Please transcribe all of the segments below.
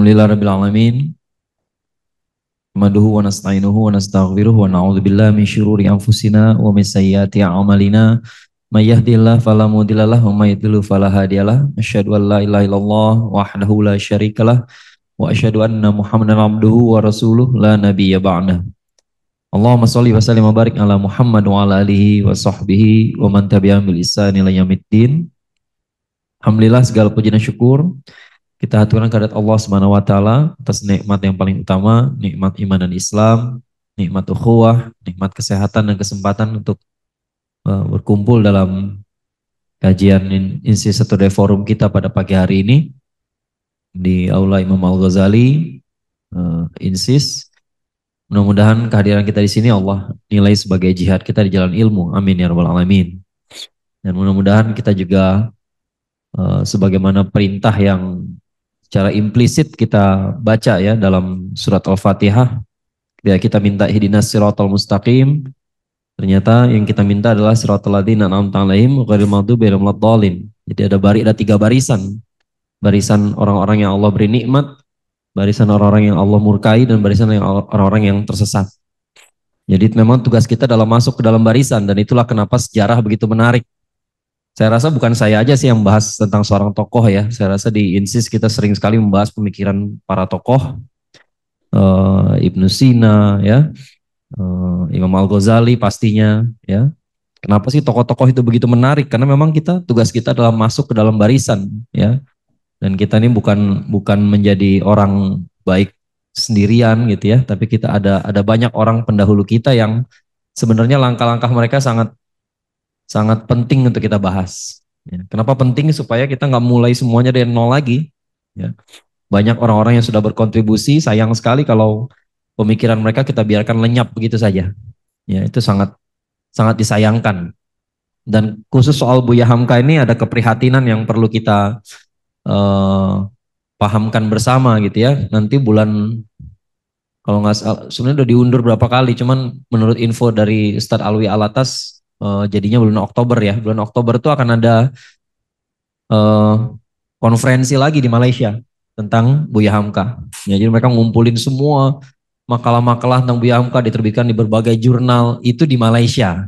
Alhamdulillah Rabbil Alamin Maduhu wa nasta'inuhu wa nasta'aghfiruhu wa na'udhu billah min syururi anfusina wa min sayyati amalina Mayyahdillah yahdillah wa mayyidilu falahadiyalah Asyadu an la ilaha illallah ahdahu la syarikalah wa asyadu anna muhammadan abduhu wa rasuluh la nabiyya ba'na. Allahumma salli wa sallim wa barik ala Muhammad wa ala alihi wa sahbihi wa man tabi'ahum bil ihsan ila Alhamdulillah segala puji dan syukur kita aturkan kehadirat Allah Subhanahu wa taala atas nikmat yang paling utama, nikmat iman dan Islam, nikmat ukhuwah, nikmat kesehatan dan kesempatan untuk eh, berkumpul dalam kajian Insi Satu Forum kita pada pagi hari ini di Aula Imam Al-Ghazali uh, Insis. Mudah-mudahan kehadiran kita di sini Allah nilai sebagai jihad kita di jalan ilmu. Amin ya rabbal alamin. Dan mudah-mudahan kita juga uh, sebagaimana perintah yang secara implisit kita baca ya dalam surat Al-Fatihah. Ya, kita minta hidinas siratal mustaqim. Ternyata yang kita minta adalah siratal ladzina an'amta 'alaihim ghairil maghdubi alaihim Jadi ada baris ada tiga barisan. Barisan orang-orang yang Allah beri nikmat, barisan orang-orang yang Allah murkai dan barisan yang orang-orang yang tersesat. Jadi memang tugas kita dalam masuk ke dalam barisan dan itulah kenapa sejarah begitu menarik saya rasa bukan saya aja sih yang bahas tentang seorang tokoh ya. Saya rasa di Insis kita sering sekali membahas pemikiran para tokoh. Uh, Ibnu Sina ya, uh, Imam Al-Ghazali pastinya ya. Kenapa sih tokoh-tokoh itu begitu menarik? Karena memang kita tugas kita adalah masuk ke dalam barisan ya. Dan kita ini bukan bukan menjadi orang baik sendirian gitu ya, tapi kita ada ada banyak orang pendahulu kita yang sebenarnya langkah-langkah mereka sangat sangat penting untuk kita bahas. Ya. Kenapa penting? Supaya kita nggak mulai semuanya dari nol lagi. Ya. Banyak orang-orang yang sudah berkontribusi, sayang sekali kalau pemikiran mereka kita biarkan lenyap begitu saja. Ya, itu sangat sangat disayangkan. Dan khusus soal Buya Hamka ini ada keprihatinan yang perlu kita uh, pahamkan bersama gitu ya. Nanti bulan kalau nggak sebenarnya udah diundur berapa kali, cuman menurut info dari Ustadz Alwi Alatas uh, jadinya bulan Oktober ya. Bulan Oktober itu akan ada uh, konferensi lagi di Malaysia tentang Buya Hamka. Ya, jadi mereka ngumpulin semua makalah-makalah tentang Buya Hamka diterbitkan di berbagai jurnal itu di Malaysia.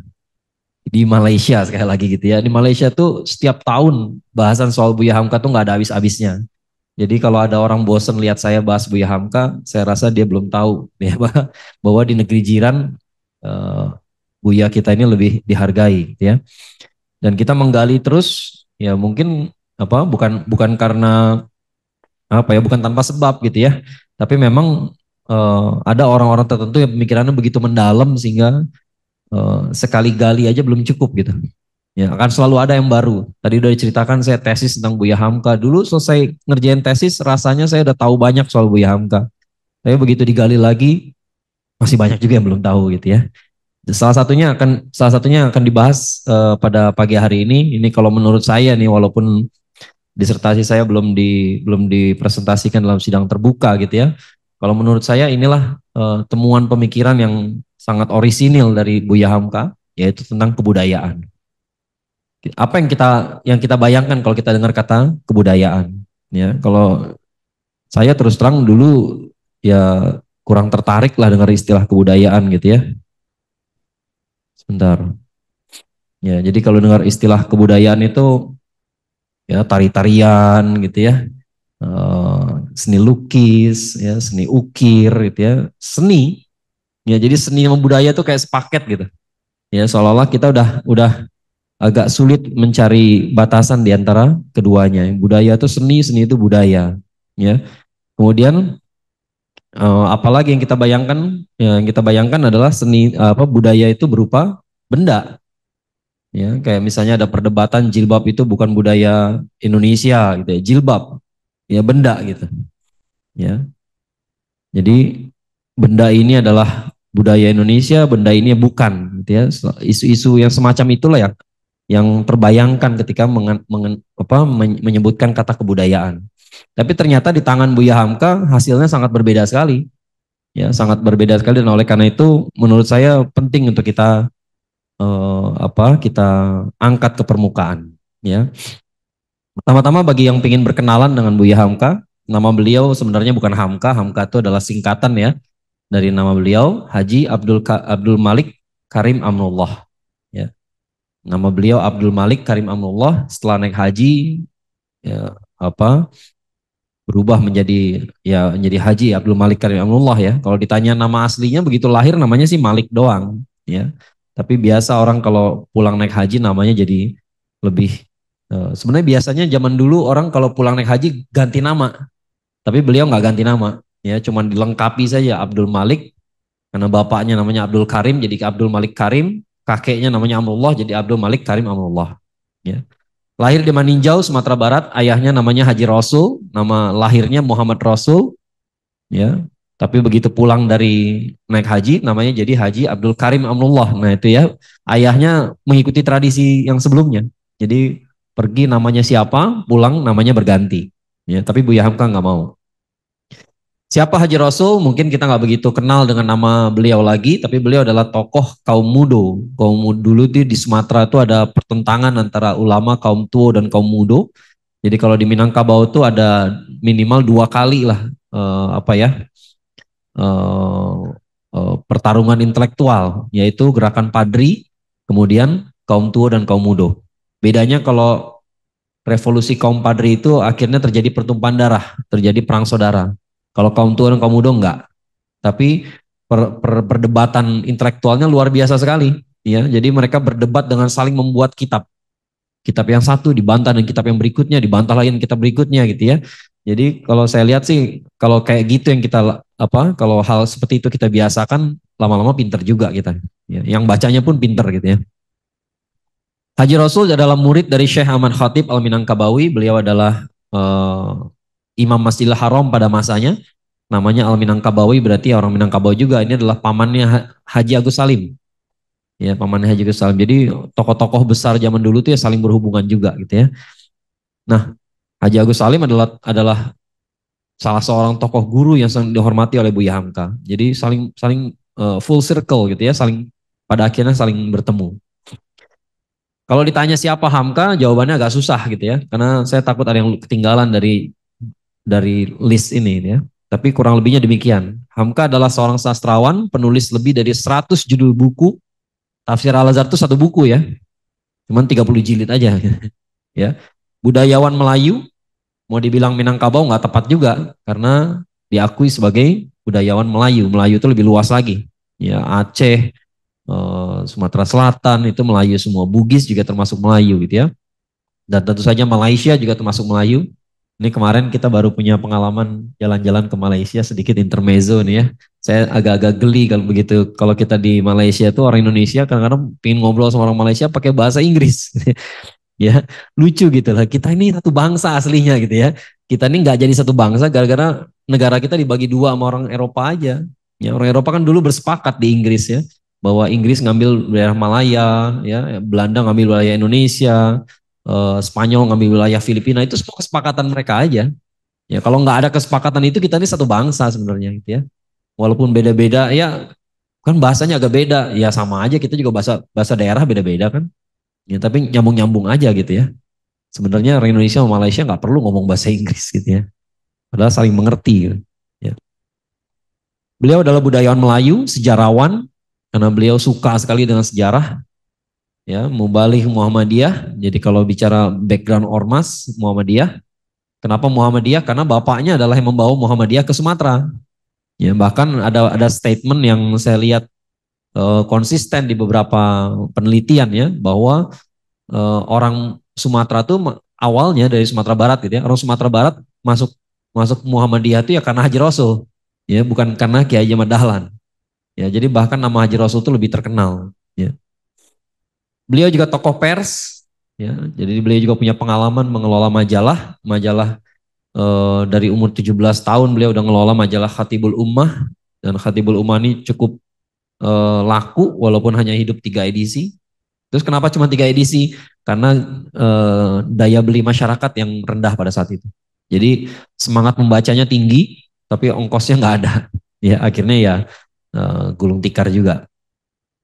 Di Malaysia sekali lagi gitu ya. Di Malaysia tuh setiap tahun bahasan soal Buya Hamka tuh nggak ada habis-habisnya. Jadi kalau ada orang bosen lihat saya bahas Buya Hamka, saya rasa dia belum tahu ya bahwa di negeri jiran eh, Buya kita ini lebih dihargai gitu ya. Dan kita menggali terus ya mungkin apa bukan bukan karena apa ya bukan tanpa sebab gitu ya. Tapi memang uh, ada orang-orang tertentu yang pemikirannya begitu mendalam sehingga uh, sekali gali aja belum cukup gitu. Ya, akan selalu ada yang baru. Tadi udah diceritakan saya tesis tentang Buya Hamka. Dulu selesai ngerjain tesis, rasanya saya udah tahu banyak soal Buya Hamka. Tapi begitu digali lagi, masih banyak juga yang belum tahu gitu ya salah satunya akan salah satunya akan dibahas uh, pada pagi hari ini. Ini kalau menurut saya nih walaupun disertasi saya belum di belum dipresentasikan dalam sidang terbuka gitu ya. Kalau menurut saya inilah uh, temuan pemikiran yang sangat orisinil dari Buya Hamka yaitu tentang kebudayaan. Apa yang kita yang kita bayangkan kalau kita dengar kata kebudayaan ya. Kalau saya terus terang dulu ya kurang tertarik lah dengar istilah kebudayaan gitu ya Sebentar. Ya, jadi kalau dengar istilah kebudayaan itu ya tari-tarian gitu ya. Eh, seni lukis, ya, seni ukir gitu ya. Seni. Ya, jadi seni sama budaya itu kayak sepaket gitu. Ya, seolah-olah kita udah udah agak sulit mencari batasan di antara keduanya. Budaya itu seni, seni itu budaya, ya. Kemudian Uh, apalagi yang kita bayangkan, yang kita bayangkan adalah seni apa budaya itu berupa benda. Ya, kayak misalnya ada perdebatan jilbab itu bukan budaya Indonesia gitu ya, jilbab. Ya benda gitu. Ya. Jadi benda ini adalah budaya Indonesia, benda ini bukan gitu ya. Isu-isu yang semacam itulah yang yang terbayangkan ketika mengen, mengen, apa, menyebutkan kata kebudayaan. Tapi ternyata di tangan Buya Hamka hasilnya sangat berbeda sekali. Ya, sangat berbeda sekali dan oleh karena itu menurut saya penting untuk kita eh, apa? kita angkat ke permukaan, ya. Pertama-tama bagi yang ingin berkenalan dengan Buya Hamka, nama beliau sebenarnya bukan Hamka, Hamka itu adalah singkatan ya dari nama beliau Haji Abdul Ka Abdul Malik Karim Amnullah ya. Nama beliau Abdul Malik Karim Amnullah setelah naik haji ya, apa berubah menjadi ya menjadi Haji Abdul Malik Karim Amrullah ya. Kalau ditanya nama aslinya begitu lahir namanya sih Malik doang ya. Tapi biasa orang kalau pulang naik haji namanya jadi lebih e, sebenarnya biasanya zaman dulu orang kalau pulang naik haji ganti nama. Tapi beliau nggak ganti nama ya, cuman dilengkapi saja Abdul Malik karena bapaknya namanya Abdul Karim jadi Abdul Malik Karim, kakeknya namanya Amrullah jadi Abdul Malik Karim Amrullah ya. Lahir di Maninjau, Sumatera Barat, ayahnya namanya Haji Rasul, nama lahirnya Muhammad Rasul. Ya, tapi begitu pulang dari naik haji, namanya jadi Haji Abdul Karim Amrullah. Nah itu ya, ayahnya mengikuti tradisi yang sebelumnya. Jadi pergi namanya siapa, pulang namanya berganti. Ya, tapi Buya Hamka nggak mau. Siapa Haji Rasul? Mungkin kita nggak begitu kenal dengan nama beliau lagi, tapi beliau adalah tokoh kaum mudo. Kaum mudo dulu di, di Sumatera itu ada pertentangan antara ulama kaum tua dan kaum mudo. Jadi kalau di Minangkabau itu ada minimal dua kali lah uh, apa ya uh, uh, pertarungan intelektual, yaitu gerakan Padri, kemudian kaum tua dan kaum mudo. Bedanya kalau revolusi kaum Padri itu akhirnya terjadi pertumpahan darah, terjadi perang saudara kalau kaum tua dan kaum muda enggak. Tapi per, per, perdebatan intelektualnya luar biasa sekali. Ya, jadi mereka berdebat dengan saling membuat kitab. Kitab yang satu dibantah dan kitab yang berikutnya dibantah lagi dan kitab berikutnya gitu ya. Jadi kalau saya lihat sih kalau kayak gitu yang kita apa kalau hal seperti itu kita biasakan lama-lama pinter juga kita. Ya, yang bacanya pun pinter gitu ya. Haji Rasul adalah murid dari Syekh Aman Khatib Al-Minangkabawi. Beliau adalah uh, Imam Masjidil Haram pada masanya, namanya Al Minangkabawi berarti ya orang Minangkabau juga. Ini adalah pamannya Haji Agus Salim. Ya, pamannya Haji Agus Salim. Jadi tokoh-tokoh besar zaman dulu tuh ya saling berhubungan juga gitu ya. Nah, Haji Agus Salim adalah adalah salah seorang tokoh guru yang sangat dihormati oleh Buya Hamka. Jadi saling saling uh, full circle gitu ya, saling pada akhirnya saling bertemu. Kalau ditanya siapa Hamka, jawabannya agak susah gitu ya, karena saya takut ada yang ketinggalan dari dari list ini ya. Tapi kurang lebihnya demikian. Hamka adalah seorang sastrawan, penulis lebih dari 100 judul buku. Tafsir Al-Azhar itu satu buku ya. Cuman 30 jilid aja. ya. Budayawan Melayu, mau dibilang Minangkabau nggak tepat juga karena diakui sebagai budayawan Melayu. Melayu itu lebih luas lagi. Ya, Aceh, eh, Sumatera Selatan itu Melayu semua. Bugis juga termasuk Melayu gitu ya. Dan tentu saja Malaysia juga termasuk Melayu. Ini kemarin kita baru punya pengalaman jalan-jalan ke Malaysia sedikit intermezzo nih ya. Saya agak-agak geli kalau begitu. Kalau kita di Malaysia itu orang Indonesia kadang-kadang pingin ngobrol sama orang Malaysia pakai bahasa Inggris. ya lucu gitu lah. Kita ini satu bangsa aslinya gitu ya. Kita ini nggak jadi satu bangsa gara-gara negara kita dibagi dua sama orang Eropa aja. Ya orang Eropa kan dulu bersepakat di Inggris ya bahwa Inggris ngambil daerah Malaya, ya Belanda ngambil wilayah Indonesia, Eh, Spanyol ngambil wilayah Filipina itu semua kesepakatan mereka aja. Ya kalau nggak ada kesepakatan itu kita ini satu bangsa sebenarnya gitu ya. Walaupun beda-beda ya kan bahasanya agak beda ya sama aja kita juga bahasa bahasa daerah beda-beda kan. Ya tapi nyambung-nyambung aja gitu ya. Sebenarnya orang Indonesia sama Malaysia nggak perlu ngomong bahasa Inggris gitu ya. Padahal saling mengerti. Gitu. Ya. Beliau adalah budayawan Melayu, sejarawan, karena beliau suka sekali dengan sejarah ya mubalik Muhammadiyah. Jadi kalau bicara background ormas Muhammadiyah, kenapa Muhammadiyah? Karena bapaknya adalah yang membawa Muhammadiyah ke Sumatera. Ya, bahkan ada ada statement yang saya lihat uh, konsisten di beberapa penelitian ya bahwa uh, orang Sumatera tuh awalnya dari Sumatera Barat gitu ya. Orang Sumatera Barat masuk masuk Muhammadiyah itu ya karena Haji Rasul. Ya, bukan karena Kiai Ahmad Dahlan. Ya, jadi bahkan nama Haji Rasul itu lebih terkenal Beliau juga tokoh pers, ya. Jadi beliau juga punya pengalaman mengelola majalah, majalah e, dari umur 17 tahun beliau udah ngelola majalah Khatibul Ummah dan Khatibul Ummah ini cukup e, laku walaupun hanya hidup tiga edisi. Terus kenapa cuma tiga edisi? Karena e, daya beli masyarakat yang rendah pada saat itu. Jadi semangat membacanya tinggi, tapi ongkosnya nggak ada. Ya akhirnya ya e, gulung tikar juga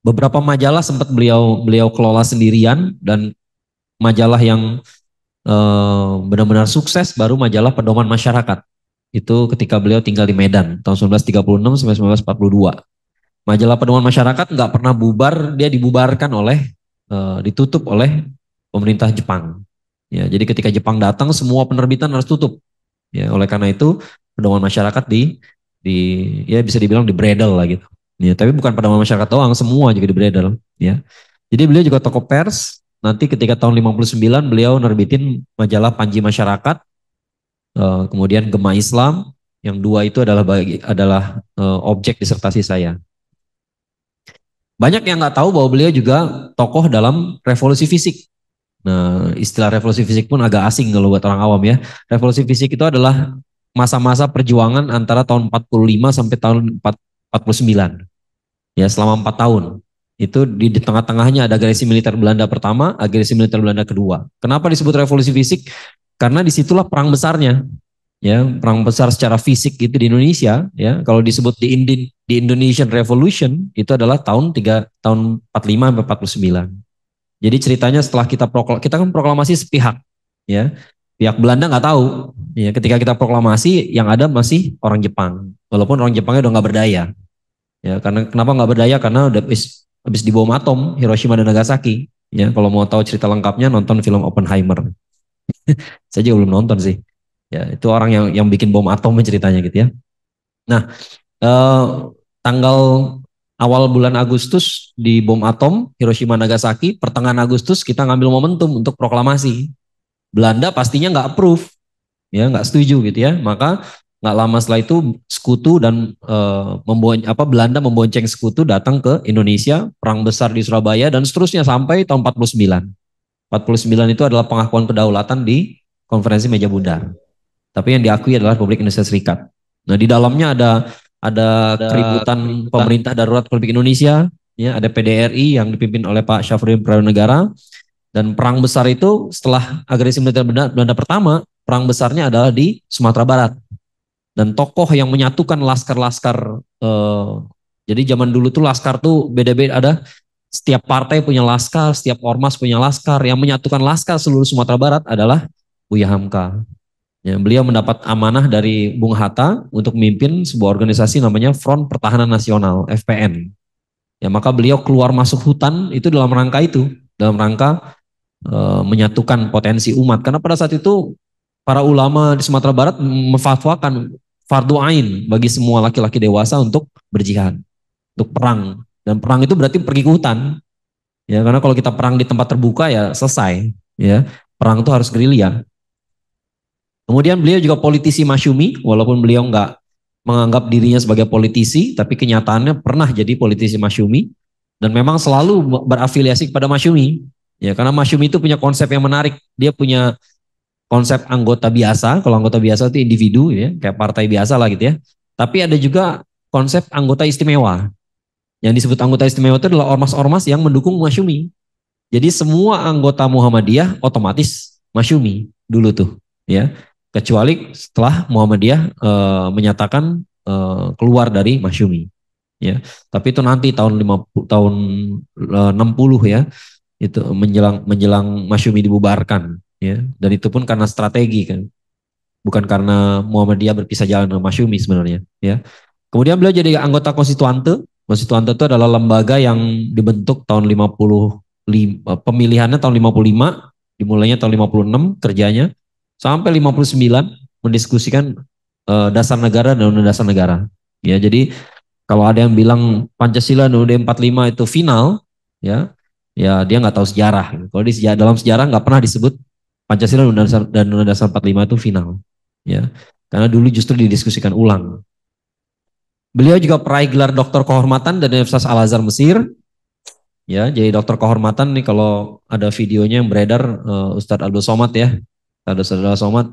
beberapa majalah sempat beliau beliau kelola sendirian dan majalah yang eh, benar-benar sukses baru majalah pedoman masyarakat itu ketika beliau tinggal di Medan tahun 1936 sampai 1942 majalah pedoman masyarakat nggak pernah bubar dia dibubarkan oleh eh, ditutup oleh pemerintah Jepang ya jadi ketika Jepang datang semua penerbitan harus tutup ya oleh karena itu pedoman masyarakat di di ya bisa dibilang di bredel lah gitu Ya, tapi bukan pada masyarakat doang, semua juga diberi dalam. Ya. Jadi beliau juga toko pers. Nanti ketika tahun 59 beliau nerbitin majalah Panji Masyarakat, eh, kemudian Gema Islam. Yang dua itu adalah bagi, adalah eh, objek disertasi saya. Banyak yang nggak tahu bahwa beliau juga tokoh dalam revolusi fisik. Nah, istilah revolusi fisik pun agak asing kalau buat orang awam ya. Revolusi fisik itu adalah masa-masa perjuangan antara tahun 45 sampai tahun 49. Ya, selama 4 tahun. Itu di, di tengah-tengahnya ada agresi militer Belanda pertama, agresi militer Belanda kedua. Kenapa disebut revolusi fisik? Karena disitulah perang besarnya. Ya, perang besar secara fisik itu di Indonesia, ya. Kalau disebut di indi di Indonesian Revolution itu adalah tahun 3 tahun 45 sampai 49. Jadi ceritanya setelah kita proklam, kita kan proklamasi sepihak, ya pihak Belanda nggak tahu. Ya, ketika kita proklamasi yang ada masih orang Jepang, walaupun orang Jepangnya udah nggak berdaya. Ya, karena kenapa nggak berdaya? Karena udah habis, habis bom atom Hiroshima dan Nagasaki. Ya, kalau mau tahu cerita lengkapnya nonton film Oppenheimer. Saya juga belum nonton sih. Ya, itu orang yang yang bikin bom atom ceritanya gitu ya. Nah, eh, tanggal awal bulan Agustus di bom atom Hiroshima Nagasaki, pertengahan Agustus kita ngambil momentum untuk proklamasi Belanda pastinya nggak approve, ya nggak setuju gitu ya. Maka nggak lama setelah itu sekutu dan e, eh, membon, apa Belanda membonceng sekutu datang ke Indonesia, perang besar di Surabaya dan seterusnya sampai tahun 49. 49 itu adalah pengakuan kedaulatan di Konferensi Meja Bundar. Tapi yang diakui adalah Republik Indonesia Serikat. Nah, di dalamnya ada ada, ada keributan, keributan pemerintah darurat Republik Indonesia, ya ada PDRI yang dipimpin oleh Pak Syafruddin Negara dan perang besar itu setelah agresi militer Belanda, pertama, perang besarnya adalah di Sumatera Barat. Dan tokoh yang menyatukan laskar-laskar, eh, jadi zaman dulu tuh laskar tuh beda-beda ada setiap partai punya laskar, setiap ormas punya laskar. Yang menyatukan laskar seluruh Sumatera Barat adalah Buya Hamka. Ya, beliau mendapat amanah dari Bung Hatta untuk memimpin sebuah organisasi namanya Front Pertahanan Nasional (FPN). Ya, maka beliau keluar masuk hutan itu dalam rangka itu, dalam rangka e, menyatukan potensi umat. Karena pada saat itu para ulama di Sumatera Barat memfatwakan fardu ain bagi semua laki-laki dewasa untuk berjihad, untuk perang. Dan perang itu berarti pergi ke hutan. Ya, karena kalau kita perang di tempat terbuka ya selesai, ya. Perang itu harus gerilya. Kemudian beliau juga politisi Masyumi, walaupun beliau nggak menganggap dirinya sebagai politisi, tapi kenyataannya pernah jadi politisi Masyumi dan memang selalu berafiliasi kepada Masyumi. Ya, karena Masyumi itu punya konsep yang menarik. Dia punya konsep anggota biasa. Kalau anggota biasa itu individu ya, kayak partai biasa lah gitu ya. Tapi ada juga konsep anggota istimewa. Yang disebut anggota istimewa itu adalah ormas-ormas yang mendukung Masyumi. Jadi semua anggota Muhammadiyah otomatis Masyumi dulu tuh, ya. Kecuali setelah Muhammadiyah e, menyatakan e, keluar dari Masyumi. Ya, tapi itu nanti tahun 50 tahun e, eh, 60 ya itu menjelang menjelang Masyumi dibubarkan ya dan itu pun karena strategi kan bukan karena Muhammadiyah berpisah jalan dengan Masyumi sebenarnya ya kemudian beliau jadi anggota konstituante konstituante itu adalah lembaga yang dibentuk tahun 50 eh, pemilihannya tahun 55 dimulainya tahun 56 kerjanya sampai 59 mendiskusikan uh, dasar negara dan undang dasar negara ya jadi kalau ada yang bilang Pancasila dan UUD 45 itu final ya ya dia nggak tahu sejarah. Kalau di sejarah, dalam sejarah nggak pernah disebut Pancasila dan Undang-Undang Dasar, Undang-Undang Dasar 45 itu final. Ya, karena dulu justru didiskusikan ulang. Beliau juga peraih gelar Doktor Kehormatan dari Universitas Al Azhar Mesir. Ya, jadi Doktor Kehormatan nih kalau ada videonya yang beredar uh, Ustadz Abdul Somad ya, Ustadz Abdul Somad.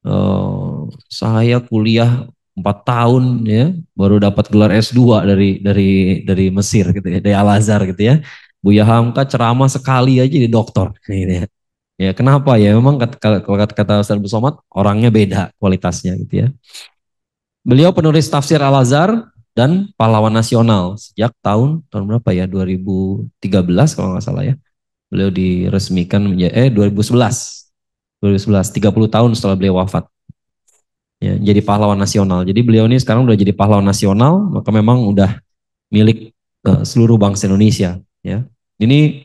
Uh, saya kuliah empat tahun ya baru dapat gelar S2 dari dari dari Mesir gitu ya dari Al Azhar gitu ya Buya Hamka ceramah sekali aja di dokter Gitu ya. ya kenapa ya? Memang kalau kata, kata Ustaz Somad orangnya beda kualitasnya gitu ya. Beliau penulis tafsir Al-Azhar dan pahlawan nasional sejak tahun tahun berapa ya? 2013 kalau nggak salah ya. Beliau diresmikan menjadi eh 2011. 2011 30 tahun setelah beliau wafat ya, jadi pahlawan nasional. Jadi beliau ini sekarang udah jadi pahlawan nasional, maka memang udah milik uh, seluruh bangsa Indonesia. Ya, ini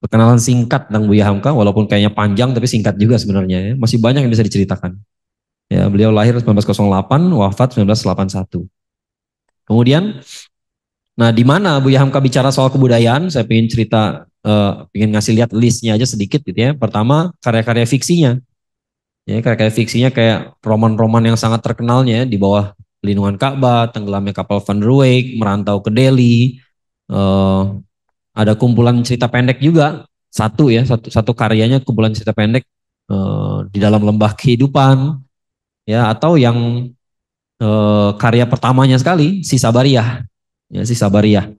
perkenalan singkat tentang Buya Hamka, walaupun kayaknya panjang tapi singkat juga sebenarnya. Ya. Masih banyak yang bisa diceritakan. Ya, beliau lahir 1908, wafat 1981. Kemudian, nah di mana Buya Hamka bicara soal kebudayaan? Saya ingin cerita, uh, eh, ingin ngasih lihat listnya aja sedikit gitu ya. Pertama, karya-karya fiksinya. Ya, karya-karya fiksinya kayak roman-roman yang sangat terkenalnya ya, di bawah lindungan Ka'bah, tenggelamnya kapal Van Ruwijk, merantau ke Delhi, uh, ada kumpulan cerita pendek juga satu ya satu satu karyanya kumpulan cerita pendek uh, di dalam lembah kehidupan ya atau yang uh, karya pertamanya sekali si Sabariah ya si Sabariah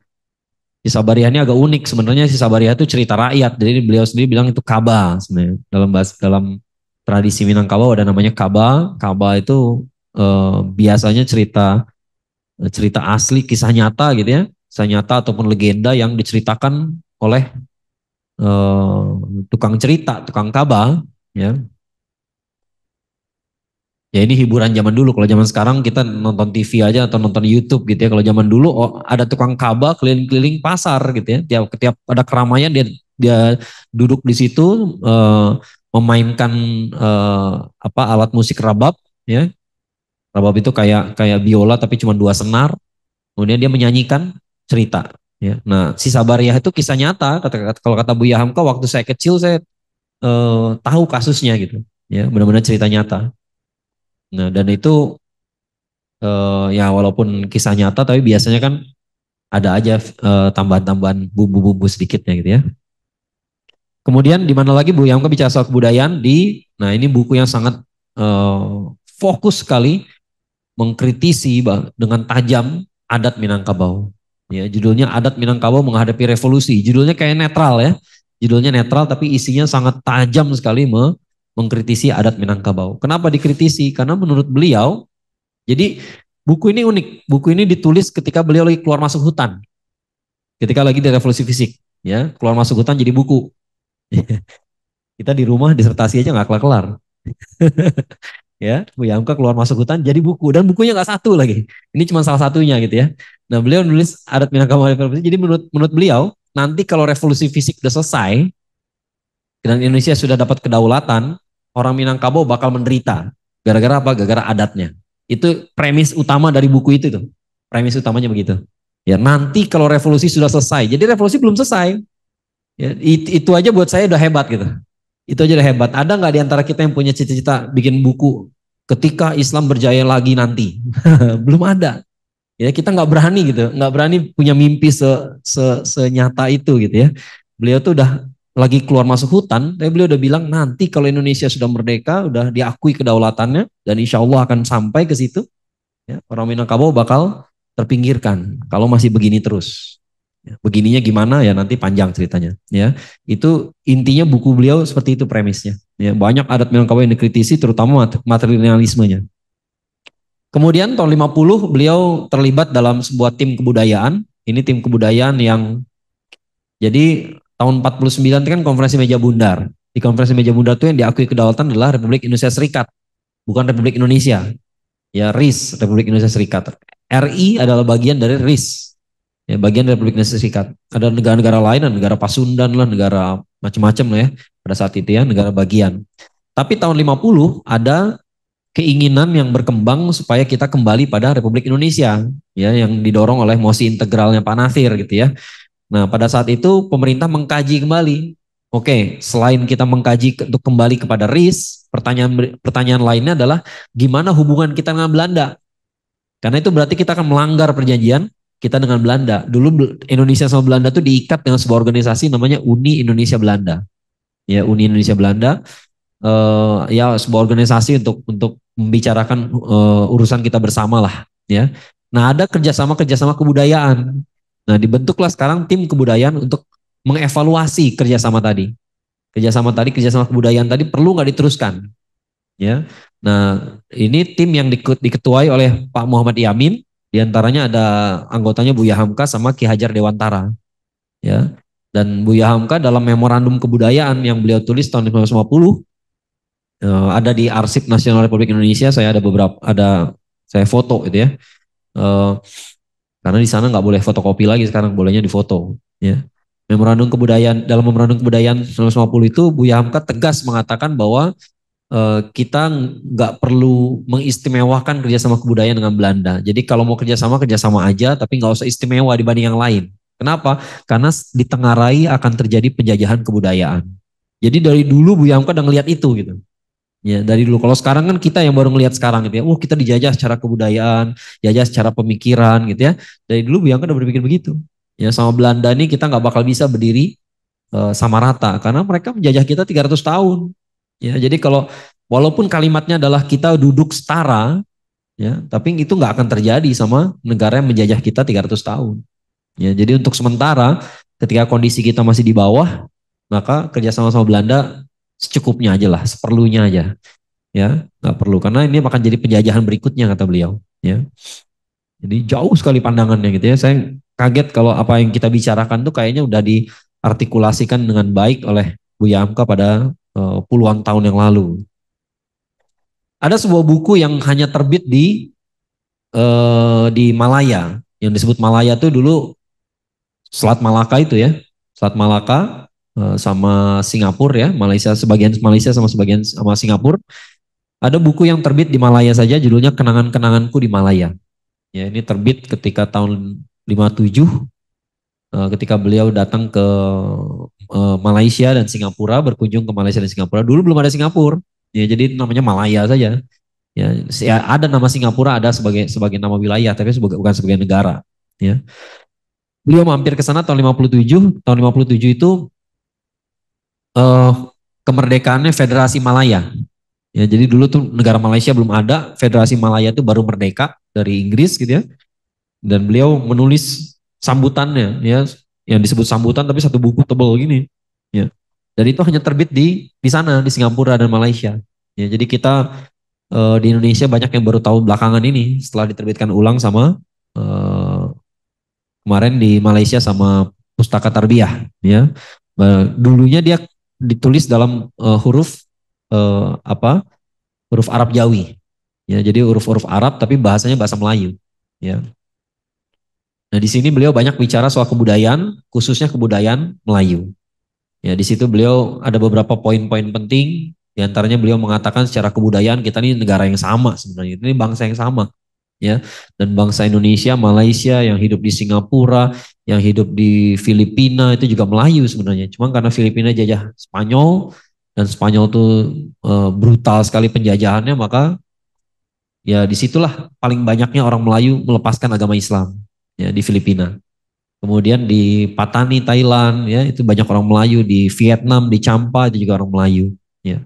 si Sabariah ini agak unik sebenarnya si Sabariah itu cerita rakyat jadi beliau sendiri bilang itu kaba sebenarnya dalam bahas dalam tradisi Minangkabau ada namanya kaba kaba itu uh, biasanya cerita cerita asli kisah nyata gitu ya kisah nyata ataupun legenda yang diceritakan oleh uh, tukang cerita, tukang kaba, ya. Ya ini hiburan zaman dulu. Kalau zaman sekarang kita nonton TV aja atau nonton YouTube gitu ya. Kalau zaman dulu oh, ada tukang kaba keliling-keliling pasar gitu ya. Tiap tiap ada keramaian dia dia duduk di situ uh, memainkan uh, apa alat musik rabab ya. Rabab itu kayak kayak biola tapi cuma dua senar. Kemudian dia menyanyikan cerita. Ya. Nah, si Sabariah itu kisah nyata. Kata, kata kalau kata Buya Hamka, waktu saya kecil saya eh, tahu kasusnya gitu. Ya, benar-benar cerita nyata. Nah, dan itu eh, ya walaupun kisah nyata, tapi biasanya kan ada aja eh, tambahan-tambahan bumbu-bumbu sedikitnya gitu ya. Kemudian di mana lagi Bu Yamka bicara soal kebudayaan di, nah ini buku yang sangat eh, fokus sekali mengkritisi dengan tajam adat Minangkabau Ya, judulnya Adat Minangkabau Menghadapi Revolusi. Judulnya kayak netral ya. Judulnya netral tapi isinya sangat tajam sekali me mengkritisi adat Minangkabau. Kenapa dikritisi? Karena menurut beliau, jadi buku ini unik. Buku ini ditulis ketika beliau lagi keluar masuk hutan. Ketika lagi di revolusi fisik. ya Keluar masuk hutan jadi buku. Kita di rumah disertasi aja gak kelar-kelar. ya Bu Yamka keluar masuk hutan jadi buku dan bukunya gak satu lagi ini cuma salah satunya gitu ya Nah beliau nulis adat Minangkabau revolusi. Jadi menurut menurut beliau nanti kalau revolusi fisik sudah selesai dan Indonesia sudah dapat kedaulatan, orang Minangkabau bakal menderita. Gara-gara apa? Gara-gara adatnya. Itu premis utama dari buku itu tuh. Premis utamanya begitu. Ya nanti kalau revolusi sudah selesai. Jadi revolusi belum selesai. Ya, itu, itu aja buat saya udah hebat gitu. Itu aja udah hebat. Ada nggak diantara kita yang punya cita-cita bikin buku ketika Islam berjaya lagi nanti? Belum ada ya kita nggak berani gitu nggak berani punya mimpi se, se senyata itu gitu ya beliau tuh udah lagi keluar masuk hutan, tapi beliau udah bilang nanti kalau Indonesia sudah merdeka, udah diakui kedaulatannya, dan insya Allah akan sampai ke situ, ya, orang Minangkabau bakal terpinggirkan kalau masih begini terus. Ya, begininya gimana ya nanti panjang ceritanya. Ya, itu intinya buku beliau seperti itu premisnya. Ya, banyak adat Minangkabau yang dikritisi, terutama materialismenya. Kemudian tahun 50 beliau terlibat dalam sebuah tim kebudayaan. Ini tim kebudayaan yang jadi tahun 49 itu kan konferensi meja bundar. Di konferensi meja bundar itu yang diakui kedaulatan adalah Republik Indonesia Serikat, bukan Republik Indonesia. Ya RIS, Republik Indonesia Serikat. RI adalah bagian dari RIS. Ya, bagian dari Republik Indonesia Serikat. Ada negara-negara lain, negara Pasundan lah, negara macam-macam lah ya pada saat itu ya, negara bagian. Tapi tahun 50 ada keinginan yang berkembang supaya kita kembali pada Republik Indonesia ya yang didorong oleh mosi integralnya Pak Nasir gitu ya. Nah, pada saat itu pemerintah mengkaji kembali. Oke, selain kita mengkaji untuk kembali kepada RIS, pertanyaan pertanyaan lainnya adalah gimana hubungan kita dengan Belanda? Karena itu berarti kita akan melanggar perjanjian kita dengan Belanda. Dulu Indonesia sama Belanda itu diikat dengan sebuah organisasi namanya Uni Indonesia Belanda. Ya, Uni Indonesia Belanda Uh, ya sebuah organisasi untuk untuk membicarakan uh, urusan kita bersama lah ya. Nah ada kerjasama-kerjasama kebudayaan. Nah dibentuklah sekarang tim kebudayaan untuk mengevaluasi kerjasama tadi. Kerjasama tadi, kerjasama kebudayaan tadi perlu nggak diteruskan. Ya, nah ini tim yang diketuai oleh Pak Muhammad Yamin, Di antaranya ada anggotanya Buya Hamka sama Ki Hajar Dewantara. Ya, dan Buya Hamka dalam memorandum kebudayaan yang beliau tulis tahun 1950 uh, ada di arsip nasional Republik Indonesia saya ada beberapa ada saya foto itu ya uh, karena di sana nggak boleh fotokopi lagi sekarang bolehnya difoto ya memorandum kebudayaan dalam memorandum kebudayaan 1950 itu Buya Hamka tegas mengatakan bahwa eh, kita nggak perlu mengistimewakan kerjasama kebudayaan dengan Belanda. Jadi kalau mau kerjasama kerjasama aja, tapi nggak usah istimewa dibanding yang lain. Kenapa? Karena di ditengarai akan terjadi penjajahan kebudayaan. Jadi dari dulu Bu Yamka udah ngelihat itu gitu. Ya dari dulu. Kalau sekarang kan kita yang baru ngelihat sekarang gitu ya. Oh, kita dijajah secara kebudayaan, jajah secara pemikiran gitu ya. Dari dulu Bianca udah berpikir begitu. Ya sama Belanda nih kita nggak bakal bisa berdiri uh, sama rata karena mereka menjajah kita 300 tahun. Ya jadi kalau walaupun kalimatnya adalah kita duduk setara, ya tapi itu nggak akan terjadi sama negara yang menjajah kita 300 tahun. Ya jadi untuk sementara ketika kondisi kita masih di bawah maka kerjasama sama Belanda secukupnya aja lah, seperlunya aja. Ya, nggak perlu karena ini akan jadi penjajahan berikutnya kata beliau, ya. Jadi jauh sekali pandangannya gitu ya. Saya kaget kalau apa yang kita bicarakan tuh kayaknya udah diartikulasikan dengan baik oleh Bu Yamka pada uh, puluhan tahun yang lalu. Ada sebuah buku yang hanya terbit di uh, di Malaya, yang disebut Malaya tuh dulu Selat Malaka itu ya, Selat Malaka Eh, sama Singapura ya, Malaysia sebagian Malaysia sama sebagian sama Singapura. Ada buku yang terbit di Malaya saja judulnya Kenangan-kenanganku di Malaya. Ya, ini terbit ketika tahun 57 tujuh eh, ketika beliau datang ke eh, Malaysia dan Singapura, berkunjung ke Malaysia dan Singapura. Dulu belum ada Singapura. Ya, jadi namanya Malaya saja. Ya, ya, ada nama Singapura ada sebagai sebagai nama wilayah, tapi sebagai, bukan sebagai negara. Ya, beliau mampir ke sana tahun 57. Tahun 57 itu uh, kemerdekaannya Federasi Malaya. Ya, jadi dulu tuh negara Malaysia belum ada, Federasi Malaya itu baru merdeka dari Inggris gitu ya. Dan beliau menulis sambutannya ya, yang disebut sambutan tapi satu buku tebal gini. Ya. Dan itu hanya terbit di di sana di Singapura dan Malaysia. Ya, jadi kita uh, di Indonesia banyak yang baru tahu belakangan ini setelah diterbitkan ulang sama uh, kemarin di Malaysia sama Pustaka Tarbiyah ya. Dulunya dia ditulis dalam uh, huruf uh, apa? huruf Arab Jawi. Ya, jadi huruf-huruf Arab tapi bahasanya bahasa Melayu, ya. Nah, di sini beliau banyak bicara soal kebudayaan, khususnya kebudayaan Melayu. Ya, di situ beliau ada beberapa poin-poin penting, diantaranya beliau mengatakan secara kebudayaan kita ini negara yang sama sebenarnya, ini bangsa yang sama ya dan bangsa Indonesia, Malaysia yang hidup di Singapura, yang hidup di Filipina itu juga Melayu sebenarnya. Cuma karena Filipina jajah Spanyol dan Spanyol tuh e, brutal sekali penjajahannya maka ya disitulah paling banyaknya orang Melayu melepaskan agama Islam ya di Filipina. Kemudian di Patani Thailand ya itu banyak orang Melayu di Vietnam di Champa itu juga orang Melayu ya.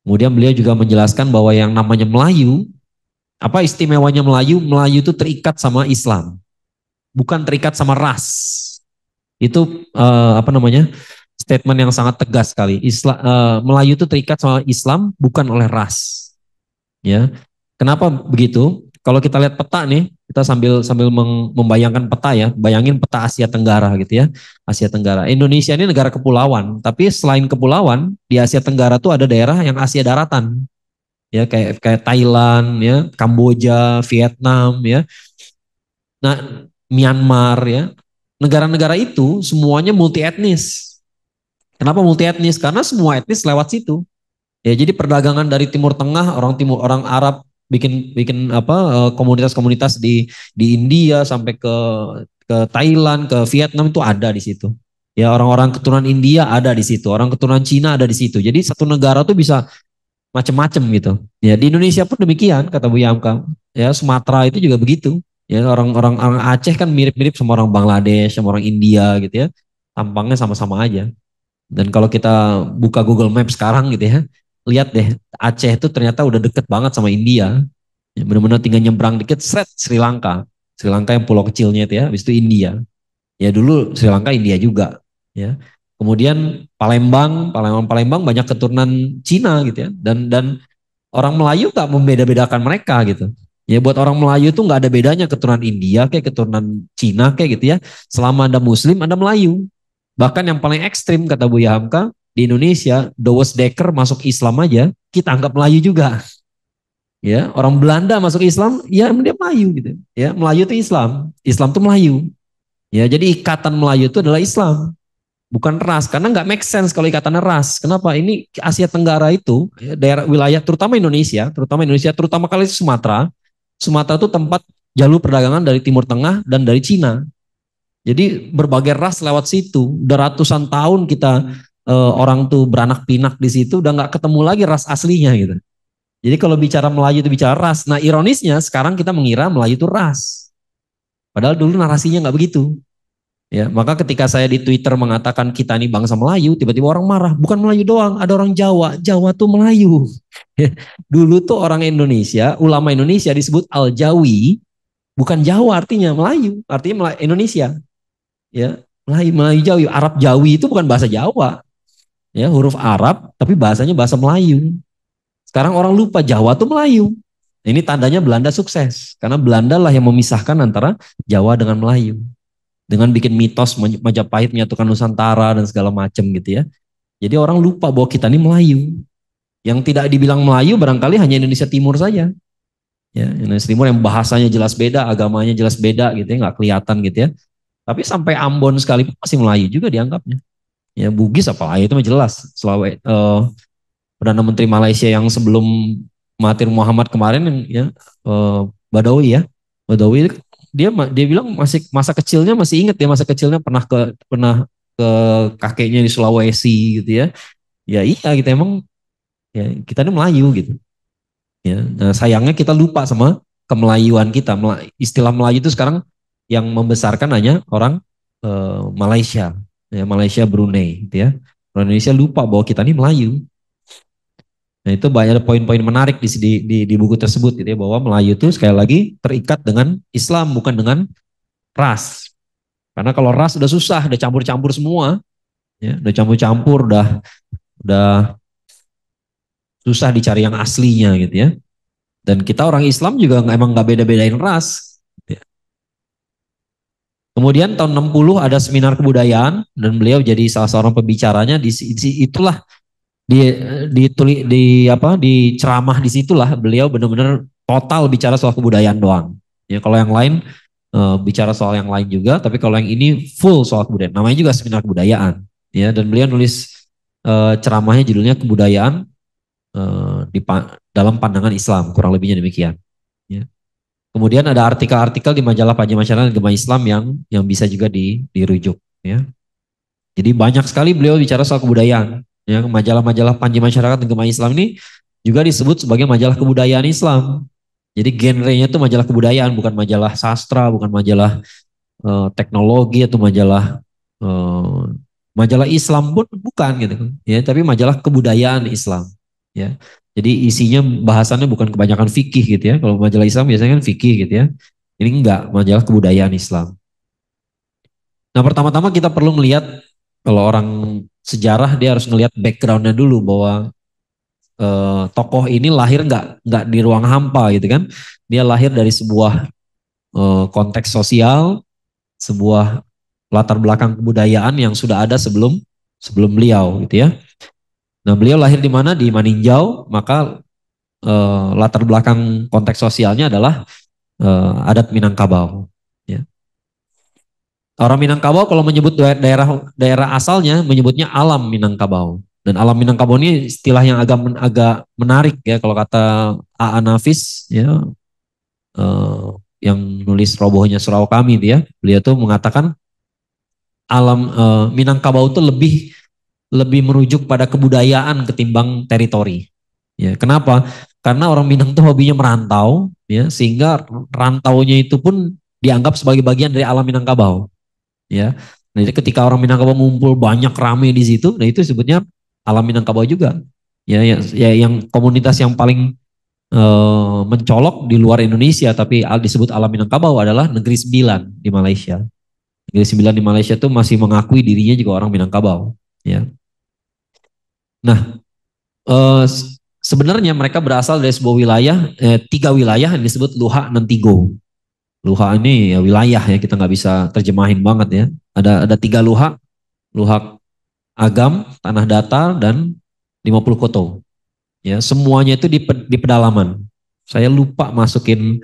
Kemudian beliau juga menjelaskan bahwa yang namanya Melayu apa istimewanya Melayu? Melayu itu terikat sama Islam. Bukan terikat sama ras. Itu uh, apa namanya? statement yang sangat tegas sekali. Islam uh, eh, Melayu itu terikat sama Islam bukan oleh ras. Ya. Kenapa begitu? Kalau kita lihat peta nih, kita sambil sambil membayangkan peta ya, bayangin peta Asia Tenggara gitu ya. Asia Tenggara. Indonesia ini negara kepulauan, tapi selain kepulauan, di Asia Tenggara tuh ada daerah yang Asia daratan ya kayak kayak Thailand ya Kamboja Vietnam ya nah Myanmar ya negara-negara itu semuanya multi etnis kenapa multi etnis karena semua etnis lewat situ ya jadi perdagangan dari Timur Tengah orang Timur orang Arab bikin bikin apa eh, komunitas-komunitas di di India sampai ke ke Thailand ke Vietnam itu ada di situ ya orang-orang keturunan India ada di situ orang keturunan Cina ada di situ jadi satu negara tuh bisa macam-macam gitu. Ya di Indonesia pun demikian kata Bu Yamka. Ya Sumatera itu juga begitu. Ya orang-orang Aceh kan mirip-mirip sama orang Bangladesh, sama orang India gitu ya. Tampangnya sama-sama aja. Dan kalau kita buka Google Maps sekarang gitu ya, lihat deh Aceh itu ternyata udah deket banget sama India. Ya, benar-benar tinggal nyebrang dikit, set Sri Lanka. Sri Lanka yang pulau kecilnya itu ya, habis itu India. Ya dulu Sri Lanka India juga. Ya, Kemudian Palembang, Palembang-Palembang banyak keturunan Cina gitu ya. Dan dan orang Melayu tak membeda-bedakan mereka gitu. Ya buat orang Melayu itu nggak ada bedanya keturunan India kayak keturunan Cina kayak gitu ya. Selama Anda Muslim, Anda Melayu. Bahkan yang paling ekstrim kata Buya Hamka di Indonesia, Dawes Decker masuk Islam aja, kita anggap Melayu juga. Ya, orang Belanda masuk Islam, ya dia Melayu gitu. Ya, Melayu itu Islam, Islam itu Melayu. Ya, jadi ikatan Melayu itu adalah Islam bukan ras karena nggak make sense kalau ikatan ras. Kenapa? Ini Asia Tenggara itu ya, daerah wilayah terutama Indonesia, terutama Indonesia, terutama kali Sumatera. Sumatera itu tempat jalur perdagangan dari Timur Tengah dan dari Cina. Jadi berbagai ras lewat situ. Udah ratusan tahun kita e, orang tuh beranak pinak di situ, udah nggak ketemu lagi ras aslinya gitu. Jadi kalau bicara Melayu itu bicara ras. Nah ironisnya sekarang kita mengira Melayu itu ras. Padahal dulu narasinya nggak begitu. Ya, maka ketika saya di Twitter mengatakan kita ini bangsa Melayu, tiba-tiba orang marah. Bukan Melayu doang, ada orang Jawa. Jawa tuh Melayu. Dulu tuh orang Indonesia, ulama Indonesia disebut Al-Jawi, bukan Jawa artinya Melayu, artinya Melayu, Indonesia. Ya, Melayu, Melayu Jawi, Arab Jawi itu bukan bahasa Jawa. Ya, huruf Arab tapi bahasanya bahasa Melayu. Sekarang orang lupa Jawa tuh Melayu. Ini tandanya Belanda sukses karena Belanda lah yang memisahkan antara Jawa dengan Melayu dengan bikin mitos Majapahit menyatukan Nusantara dan segala macam gitu ya. Jadi orang lupa bahwa kita ini Melayu. Yang tidak dibilang Melayu barangkali hanya Indonesia Timur saja. Ya, Indonesia Timur yang bahasanya jelas beda, agamanya jelas beda gitu ya, nggak kelihatan gitu ya. Tapi sampai Ambon sekalipun masih Melayu juga dianggapnya. Ya Bugis apalagi itu mah jelas. Selawai, eh, Perdana Menteri Malaysia yang sebelum Mahathir Muhammad kemarin ya eh, Badawi ya. Badawi dia dia bilang masih masa kecilnya masih inget ya masa kecilnya pernah ke pernah ke kakeknya di Sulawesi gitu ya ya iya gitu emang ya kita ini Melayu gitu ya nah, sayangnya kita lupa sama kemelayuan kita istilah Melayu itu sekarang yang membesarkan hanya orang eh, Malaysia ya Malaysia Brunei gitu ya orang Indonesia lupa bahwa kita ini Melayu Nah itu banyak poin-poin menarik di, di, di, di buku tersebut gitu ya bahwa Melayu itu sekali lagi terikat dengan Islam bukan dengan ras. Karena kalau ras udah susah, udah campur-campur semua, ya, udah campur-campur, udah udah susah dicari yang aslinya gitu ya. Dan kita orang Islam juga emang nggak beda-bedain ras. Gitu ya. Kemudian tahun 60 ada seminar kebudayaan dan beliau jadi salah seorang pembicaranya di, di itulah di di di apa di ceramah di situlah beliau benar-benar total bicara soal kebudayaan doang. Ya kalau yang lain e, bicara soal yang lain juga, tapi kalau yang ini full soal kebudayaan. Namanya juga seminar kebudayaan, ya dan beliau nulis e, ceramahnya judulnya kebudayaan e, di dalam pandangan Islam, kurang lebihnya demikian. Ya. Kemudian ada artikel-artikel di majalah Pajak Masyarakat Agama Islam yang yang bisa juga di, dirujuk, ya. Jadi banyak sekali beliau bicara soal kebudayaan. Ya, majalah-majalah Panji Masyarakat dan gemah Islam ini juga disebut sebagai majalah kebudayaan Islam. Jadi genrenya itu majalah kebudayaan, bukan majalah sastra, bukan majalah uh, teknologi atau majalah uh, majalah Islam pun bukan gitu. Ya, tapi majalah kebudayaan Islam. Ya, jadi isinya bahasannya bukan kebanyakan fikih gitu ya. Kalau majalah Islam biasanya kan fikih gitu ya. Ini enggak majalah kebudayaan Islam. Nah pertama-tama kita perlu melihat kalau orang sejarah dia harus ngelihat backgroundnya dulu bahwa eh, tokoh ini lahir nggak nggak di ruang hampa gitu kan dia lahir dari sebuah eh, konteks sosial sebuah latar belakang kebudayaan yang sudah ada sebelum sebelum beliau gitu ya nah beliau lahir di mana di Maninjau maka eh, latar belakang konteks sosialnya adalah eh, adat Minangkabau. Orang Minangkabau kalau menyebut daerah daerah asalnya menyebutnya alam Minangkabau. Dan alam Minangkabau ini istilah yang agak men, agak menarik ya kalau kata A.A. Nafis ya eh, yang nulis robohnya surau kami dia, ya. beliau tuh mengatakan alam eh, Minangkabau itu lebih lebih merujuk pada kebudayaan ketimbang teritori. Ya, kenapa? Karena orang Minang tuh hobinya merantau ya, sehingga rantaunya itu pun dianggap sebagai bagian dari alam Minangkabau ya. Nah, jadi ketika orang Minangkabau ngumpul banyak rame di situ, nah itu sebutnya alam Minangkabau juga. Ya, ya, ya yang komunitas yang paling uh, mencolok di luar Indonesia tapi disebut alam Minangkabau adalah Negeri Sembilan di Malaysia. Negeri Sembilan di Malaysia itu masih mengakui dirinya juga orang Minangkabau, ya. Nah, uh, sebenarnya mereka berasal dari sebuah wilayah, eh, tiga wilayah yang disebut Luha Nantigo. Luha ini ya wilayah ya kita nggak bisa terjemahin banget ya. Ada ada tiga luha, luha agam, tanah datar dan 50 koto. Ya semuanya itu di, di pedalaman. Saya lupa masukin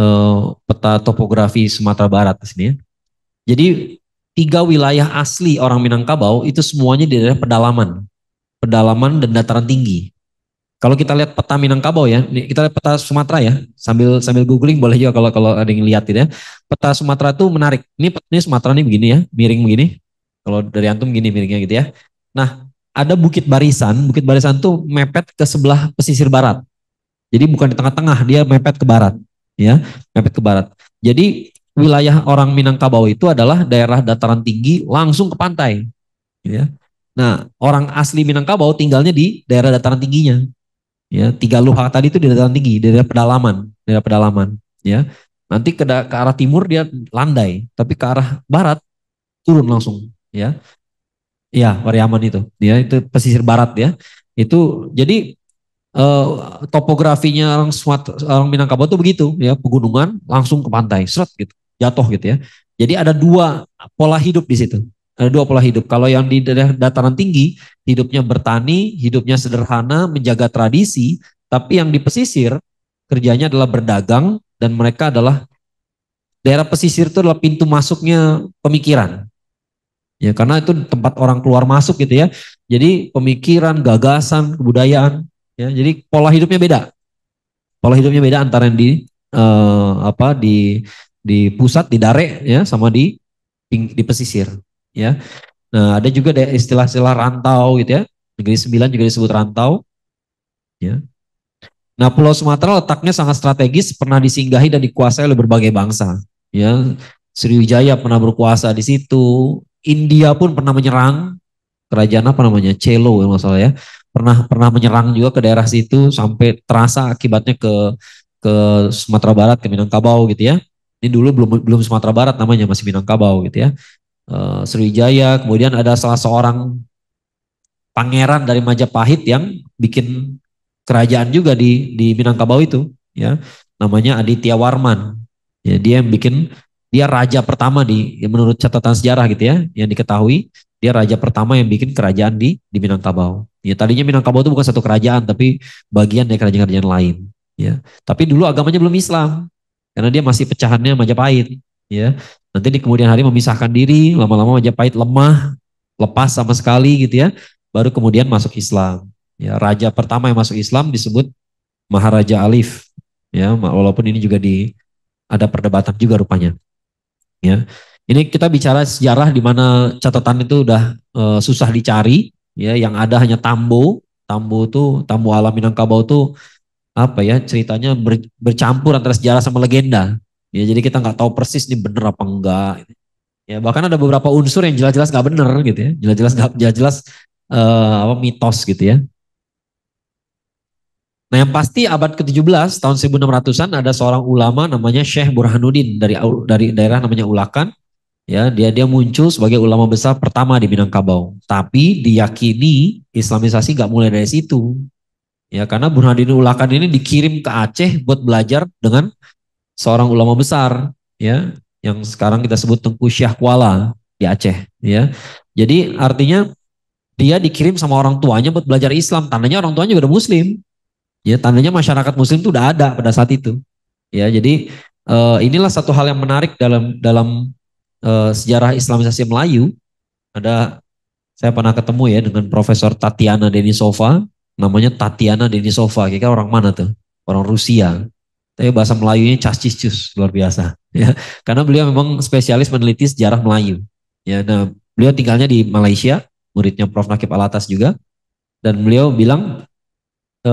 uh, peta topografi Sumatera Barat di sini ya. Jadi tiga wilayah asli orang Minangkabau itu semuanya di daerah pedalaman, pedalaman dan dataran tinggi. Kalau kita lihat peta Minangkabau ya, kita lihat peta Sumatera ya, sambil sambil googling boleh juga kalau kalau ada yang lihat ya. Peta Sumatera itu menarik. Ini ini Sumatera ini begini ya, miring begini. Kalau dari antum gini miringnya gitu ya. Nah, ada Bukit Barisan. Bukit Barisan itu mepet ke sebelah pesisir barat. Jadi bukan di tengah-tengah, dia mepet ke barat ya, mepet ke barat. Jadi wilayah orang Minangkabau itu adalah daerah dataran tinggi langsung ke pantai. ya. Nah, orang asli Minangkabau tinggalnya di daerah dataran tingginya ya tiga luha tadi itu di dataran tinggi di dari pedalaman dari pedalaman ya nanti ke, ke arah timur dia landai tapi ke arah barat turun langsung ya ya Wariaman itu ya itu pesisir barat ya itu jadi eh, topografinya orang Sumat orang Minangkabau itu begitu ya pegunungan langsung ke pantai seret gitu jatuh gitu ya jadi ada dua pola hidup di situ ada eh, dua pola hidup. Kalau yang di dataran tinggi, hidupnya bertani, hidupnya sederhana, menjaga tradisi. Tapi yang di pesisir, kerjanya adalah berdagang dan mereka adalah daerah pesisir itu adalah pintu masuknya pemikiran. Ya, karena itu tempat orang keluar masuk gitu ya. Jadi pemikiran, gagasan, kebudayaan, ya. Jadi pola hidupnya beda. Pola hidupnya beda antara yang di eh, apa di di pusat di dare ya sama di di pesisir ya. Nah, ada juga istilah-istilah rantau gitu ya. Negeri sembilan juga disebut rantau. Ya. Nah, Pulau Sumatera letaknya sangat strategis, pernah disinggahi dan dikuasai oleh berbagai bangsa. Ya, Sriwijaya pernah berkuasa di situ. India pun pernah menyerang kerajaan apa namanya Celo ya masalah ya. Pernah pernah menyerang juga ke daerah situ sampai terasa akibatnya ke ke Sumatera Barat, ke Minangkabau gitu ya. Ini dulu belum belum Sumatera Barat namanya masih Minangkabau gitu ya. Eh, Sriwijaya, kemudian ada salah seorang pangeran dari Majapahit yang bikin kerajaan juga di di Minangkabau itu, ya. Namanya Aditya Warman. Ya, dia yang bikin dia raja pertama di menurut catatan sejarah gitu ya, yang diketahui dia raja pertama yang bikin kerajaan di di Minangkabau. Ya tadinya Minangkabau itu bukan satu kerajaan tapi bagian dari kerajaan-kerajaan lain. Ya, tapi dulu agamanya belum Islam karena dia masih pecahannya Majapahit. Ya, Nanti di kemudian hari memisahkan diri, lama-lama Majapahit lemah, lepas sama sekali gitu ya, baru kemudian masuk Islam. Ya, raja pertama yang masuk Islam disebut Maharaja Alif. Ya, walaupun ini juga di ada perdebatan juga rupanya. Ya. Ini kita bicara sejarah di mana catatan itu udah e, susah dicari, ya yang ada hanya Tambo. Tambo itu Tambo alam Minangkabau itu apa ya ceritanya ber, bercampur antara sejarah sama legenda Ya jadi kita nggak tahu persis ini bener apa enggak. Gitu. Ya bahkan ada beberapa unsur yang jelas-jelas nggak -jelas bener gitu ya, jelas-jelas nggak jelas-jelas uh, apa mitos gitu ya. Nah yang pasti abad ke-17 tahun 1600-an ada seorang ulama namanya Syekh Burhanuddin dari dari daerah namanya Ulakan. Ya, dia dia muncul sebagai ulama besar pertama di Minangkabau. Tapi diyakini Islamisasi nggak mulai dari situ. Ya, karena Burhanuddin Ulakan ini dikirim ke Aceh buat belajar dengan seorang ulama besar ya yang sekarang kita sebut Tengku Syah Kuala di Aceh ya. Jadi artinya dia dikirim sama orang tuanya buat belajar Islam. Tandanya orang tuanya juga udah muslim. Ya, tandanya masyarakat muslim itu udah ada pada saat itu. Ya, jadi uh, inilah satu hal yang menarik dalam dalam uh, sejarah Islamisasi Melayu. Ada saya pernah ketemu ya dengan Profesor Tatiana Denisova, namanya Tatiana Denisova. kira orang mana tuh? Orang Rusia tapi bahasa Melayunya cascicus luar biasa ya karena beliau memang spesialis meneliti sejarah Melayu ya nah beliau tinggalnya di Malaysia muridnya Prof Nakib Alatas juga dan beliau bilang e,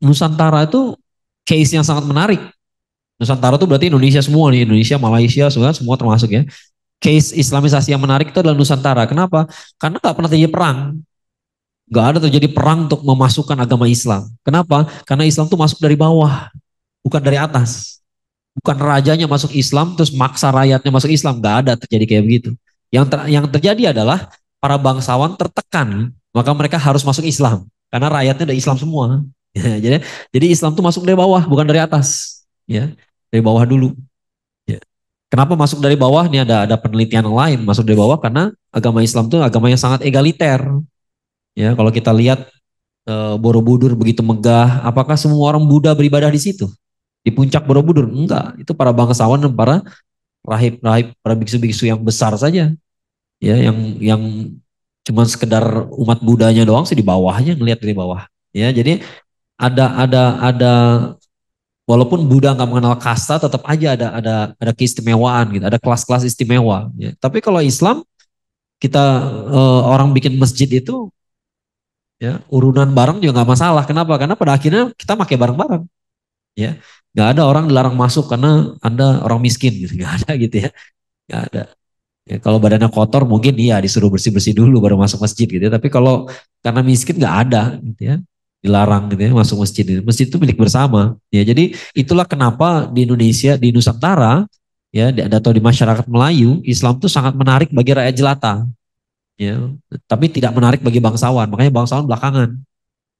Nusantara itu case yang sangat menarik Nusantara itu berarti Indonesia semua nih Indonesia Malaysia semua semua termasuk ya case Islamisasi yang menarik itu adalah Nusantara kenapa karena nggak pernah terjadi perang nggak ada terjadi perang untuk memasukkan agama Islam. Kenapa? Karena Islam itu masuk dari bawah bukan dari atas. Bukan rajanya masuk Islam terus maksa rakyatnya masuk Islam, nggak ada terjadi kayak begitu. Yang ter, yang terjadi adalah para bangsawan tertekan, maka mereka harus masuk Islam karena rakyatnya udah Islam semua. Ya, jadi jadi Islam tuh masuk dari bawah, bukan dari atas, ya. Dari bawah dulu. Ya. Kenapa masuk dari bawah? Ini ada ada penelitian lain masuk dari bawah karena agama Islam tuh agama yang sangat egaliter. Ya, kalau kita lihat e, Borobudur begitu megah, apakah semua orang Buddha beribadah di situ? di puncak Borobudur enggak itu para bangsawan dan para rahib rahib para biksu-biksu yang besar saja ya yang yang cuma sekedar umat budanya doang sih di bawahnya ngelihat dari bawah ya jadi ada ada ada walaupun Buddha nggak mengenal kasta tetap aja ada ada ada keistimewaan gitu ada kelas-kelas istimewa ya. tapi kalau Islam kita eh, orang bikin masjid itu ya urunan bareng juga nggak masalah kenapa karena pada akhirnya kita pakai bareng-bareng ya Gak ada orang dilarang masuk karena Anda orang miskin gitu. Gak ada gitu ya. Gak ada. Ya, kalau badannya kotor mungkin iya disuruh bersih-bersih dulu baru masuk masjid gitu ya. Tapi kalau karena miskin nggak ada gitu ya. Dilarang gitu ya masuk masjid. Gitu. Masjid itu milik bersama. Ya, jadi itulah kenapa di Indonesia, di Nusantara ya atau di masyarakat Melayu, Islam itu sangat menarik bagi rakyat jelata. Ya, tapi tidak menarik bagi bangsawan. Makanya bangsawan belakangan.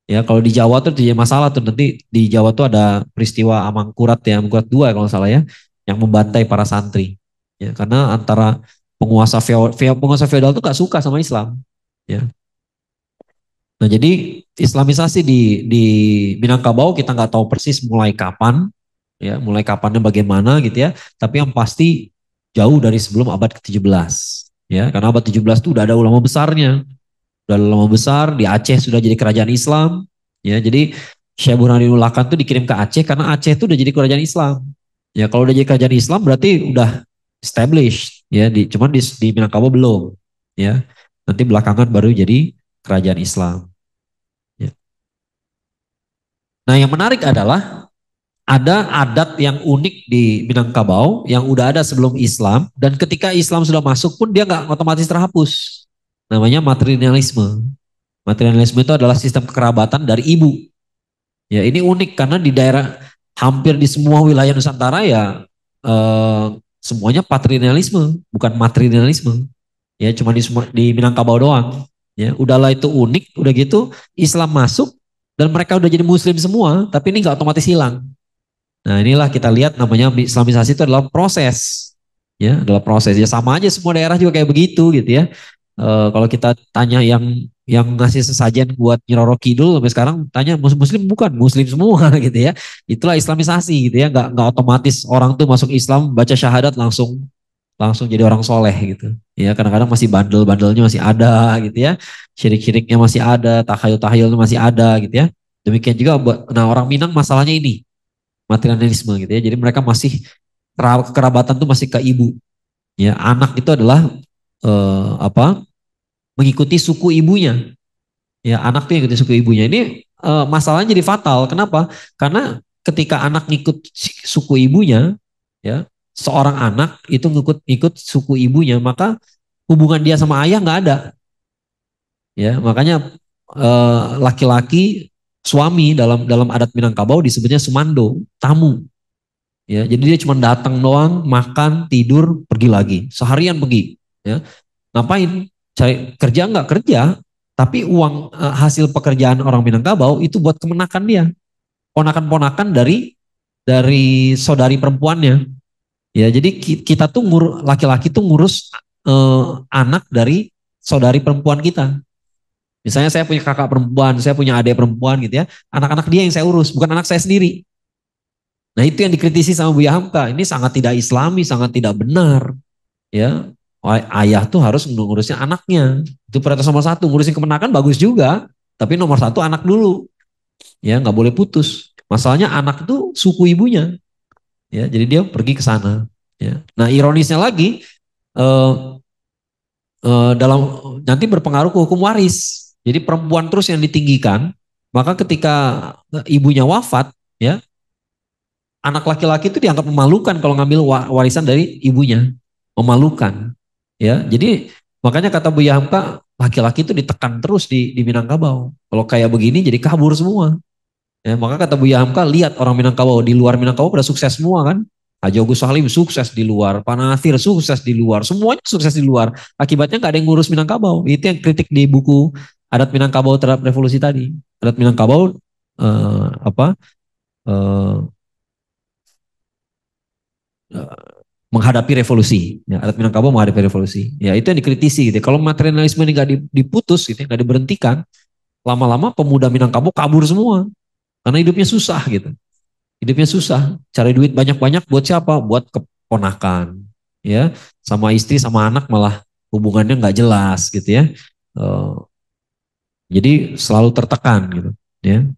Ya kalau di Jawa tuh jadi masalah tuh nanti di Jawa tuh ada peristiwa Amangkurat ya Amangkurat dua ya, kalau salah ya yang membantai para santri. Ya karena antara penguasa feodal, penguasa feodal tuh gak suka sama Islam. Ya. Nah jadi Islamisasi di di Minangkabau kita nggak tahu persis mulai kapan, ya mulai kapannya bagaimana gitu ya. Tapi yang pasti jauh dari sebelum abad ke-17 ya karena abad 17 itu udah ada ulama besarnya Udah lama besar, di Aceh sudah jadi kerajaan Islam. Ya, jadi Syekh Burhanuddin Ulakan tuh dikirim ke Aceh karena Aceh itu udah jadi kerajaan Islam. Ya, kalau udah jadi kerajaan Islam berarti udah established ya, di, cuman di, di Minangkabau belum. Ya, nanti belakangan baru jadi kerajaan Islam. Ya. Nah, yang menarik adalah ada adat yang unik di Minangkabau yang udah ada sebelum Islam dan ketika Islam sudah masuk pun dia nggak otomatis terhapus namanya matrinalisme. Matrinalisme itu adalah sistem kekerabatan dari ibu. Ya, ini unik karena di daerah hampir di semua wilayah Nusantara ya eh, semuanya patrinalisme, bukan matrinalisme. Ya, cuma di di Minangkabau doang. Ya, udahlah itu unik, udah gitu Islam masuk dan mereka udah jadi muslim semua, tapi ini nggak otomatis hilang. Nah, inilah kita lihat namanya Islamisasi itu adalah proses ya adalah proses ya sama aja semua daerah juga kayak begitu gitu ya Uh, kalau kita tanya yang yang ngasih sesajen buat Nyiroro Kidul sampai sekarang tanya muslim bukan muslim semua gitu ya itulah islamisasi gitu ya nggak nggak otomatis orang tuh masuk Islam baca syahadat langsung langsung jadi orang soleh gitu ya kadang-kadang masih bandel-bandelnya masih ada gitu ya syirik-syiriknya masih ada tahayul-tahayulnya masih ada gitu ya demikian juga buat nah orang Minang masalahnya ini materialisme gitu ya jadi mereka masih kerabatan tuh masih ke ibu ya anak itu adalah eh, apa mengikuti suku ibunya. Ya, anak tuh yang ikuti suku ibunya. Ini e, masalahnya jadi fatal. Kenapa? Karena ketika anak ngikut suku ibunya, ya, seorang anak itu ngikut ikut suku ibunya, maka hubungan dia sama ayah nggak ada. Ya, makanya eh, laki-laki e, suami dalam dalam adat Minangkabau disebutnya sumando, tamu. Ya, jadi dia cuma datang doang, makan, tidur, pergi lagi. Seharian pergi, ya. Ngapain? cari kerja nggak kerja, tapi uang uh, hasil pekerjaan orang Minangkabau itu buat kemenakan dia, ponakan-ponakan dari dari saudari perempuannya. Ya, jadi kita tuh ngur, laki-laki tuh ngurus uh, anak dari saudari perempuan kita. Misalnya saya punya kakak perempuan, saya punya adik perempuan gitu ya. Anak-anak dia yang saya urus, bukan anak saya sendiri. Nah itu yang dikritisi sama Buya Hamka. Ini sangat tidak islami, sangat tidak benar. Ya, ayah tuh harus ngurusin anaknya. Itu prioritas nomor satu. Ngurusin kemenakan bagus juga, tapi nomor satu anak dulu. Ya nggak boleh putus. Masalahnya anak itu suku ibunya. Ya, jadi dia pergi ke sana. Ya. Nah ironisnya lagi uh, uh, dalam nanti berpengaruh ke hukum waris. Jadi perempuan terus yang ditinggikan, maka ketika ibunya wafat, ya anak laki-laki itu dianggap memalukan kalau ngambil warisan dari ibunya, memalukan. Ya, jadi makanya kata Buya Hamka, laki-laki itu ditekan terus di, di Minangkabau. Kalau kayak begini jadi kabur semua. Ya, maka kata Buya Hamka, lihat orang Minangkabau, di luar Minangkabau pada sukses semua kan. Haji Agus Salim sukses di luar, Panathir sukses di luar, semuanya sukses di luar. Akibatnya nggak ada yang ngurus Minangkabau. Itu yang kritik di buku adat Minangkabau terhadap revolusi tadi. Adat Minangkabau eh, apa eh, eh menghadapi revolusi. Ya, adat Minangkabau menghadapi revolusi. Ya itu yang dikritisi gitu. Kalau materialisme ini nggak diputus gitu, ya, nggak diberhentikan, lama-lama pemuda Minangkabau kabur semua karena hidupnya susah gitu. Hidupnya susah, cari duit banyak-banyak buat siapa? Buat keponakan, ya, sama istri sama anak malah hubungannya nggak jelas gitu ya. Uh, jadi selalu tertekan gitu, ya.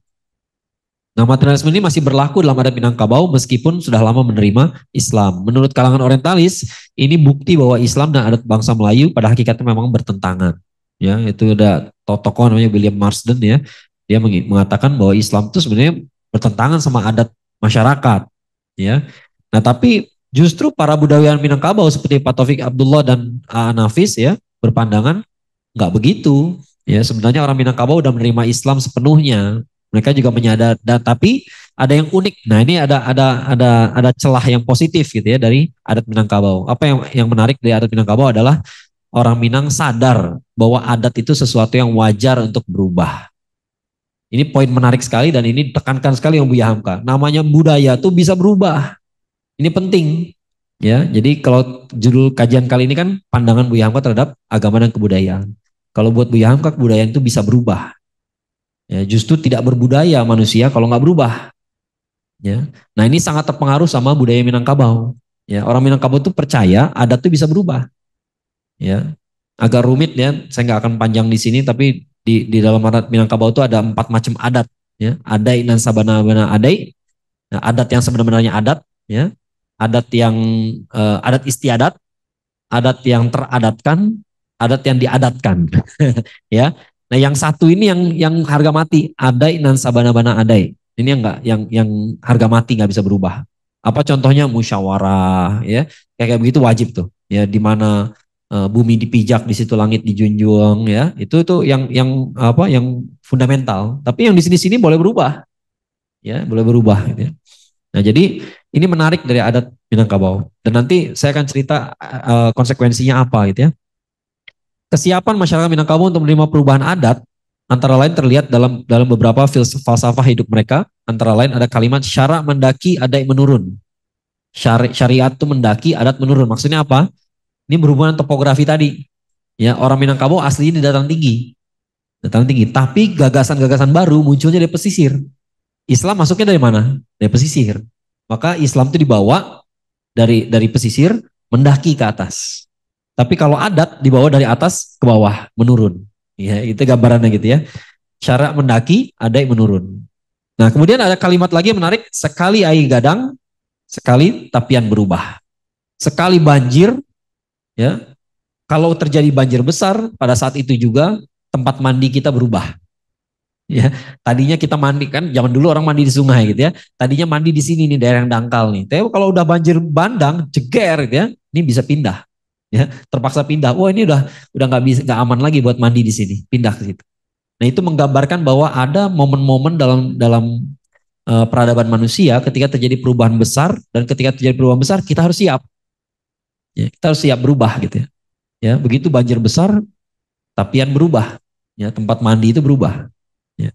Nah, materialisme ini masih berlaku dalam adat Minangkabau meskipun sudah lama menerima Islam. Menurut kalangan orientalis, ini bukti bahwa Islam dan adat bangsa Melayu pada hakikatnya memang bertentangan. Ya, itu ada tokoh namanya William Marsden ya. Dia mengatakan bahwa Islam itu sebenarnya bertentangan sama adat masyarakat, ya. Nah, tapi justru para budayawan Minangkabau seperti Pak Taufik Abdullah dan A. ya berpandangan nggak begitu. Ya, sebenarnya orang Minangkabau udah menerima Islam sepenuhnya mereka juga menyadar dan tapi ada yang unik. Nah, ini ada ada ada ada celah yang positif gitu ya dari adat Minangkabau. Apa yang yang menarik dari adat Minangkabau adalah orang Minang sadar bahwa adat itu sesuatu yang wajar untuk berubah. Ini poin menarik sekali dan ini tekankan sekali yang Buya Hamka. Namanya budaya tuh bisa berubah. Ini penting. Ya, jadi kalau judul kajian kali ini kan pandangan Buya Hamka terhadap agama dan kebudayaan. Kalau buat Buya Hamka kebudayaan itu bisa berubah. Ya, justru tidak berbudaya manusia kalau nggak berubah. Ya. Nah ini sangat terpengaruh sama budaya Minangkabau. Ya, orang Minangkabau tuh percaya adat tuh bisa berubah. Ya, agak rumit ya. Saya nggak akan panjang di sini, tapi di, di dalam adat Minangkabau itu ada empat macam adat. Ya, adai dan sabana-bana adai. Nah, adat yang sebenarnya adat, ya, adat yang eh, adat istiadat, adat yang teradatkan, adat yang diadatkan, ya. Nah, yang satu ini yang yang harga mati, adai nan sabana bana adai. Ini yang enggak yang yang harga mati nggak bisa berubah. Apa contohnya musyawarah ya. Kayak kayak begitu wajib tuh. Ya di mana uh, bumi dipijak di situ langit dijunjung ya. Itu itu yang yang apa yang fundamental. Tapi yang di sini-sini boleh berubah. Ya, boleh berubah gitu ya. Nah, jadi ini menarik dari adat Minangkabau. Dan nanti saya akan cerita uh, konsekuensinya apa gitu ya. Kesiapan masyarakat Minangkabau untuk menerima perubahan adat antara lain terlihat dalam dalam beberapa filsafah hidup mereka, antara lain ada kalimat syarak mendaki adat menurun. Syari, syariat itu mendaki, adat menurun. Maksudnya apa? Ini berhubungan topografi tadi. Ya, orang Minangkabau aslinya di datang tinggi. datang tinggi, tapi gagasan-gagasan baru munculnya dari pesisir. Islam masuknya dari mana? Dari pesisir. Maka Islam itu dibawa dari dari pesisir mendaki ke atas. Tapi kalau adat dibawa dari atas ke bawah, menurun. Ya, itu gambarannya gitu ya. Cara mendaki ada yang menurun. Nah, kemudian ada kalimat lagi yang menarik, sekali air gadang, sekali tapian berubah. Sekali banjir, ya. Kalau terjadi banjir besar, pada saat itu juga tempat mandi kita berubah. Ya, tadinya kita mandi kan zaman dulu orang mandi di sungai gitu ya. Tadinya mandi di sini nih daerah yang dangkal nih. Tapi kalau udah banjir bandang, jeger gitu ya, ini bisa pindah ya terpaksa pindah. Wah ini udah udah nggak bisa nggak aman lagi buat mandi di sini, pindah ke situ. Nah itu menggambarkan bahwa ada momen-momen dalam dalam uh, peradaban manusia ketika terjadi perubahan besar dan ketika terjadi perubahan besar kita harus siap, ya, kita harus siap berubah gitu ya. Ya begitu banjir besar, tapian berubah, ya tempat mandi itu berubah. Ya.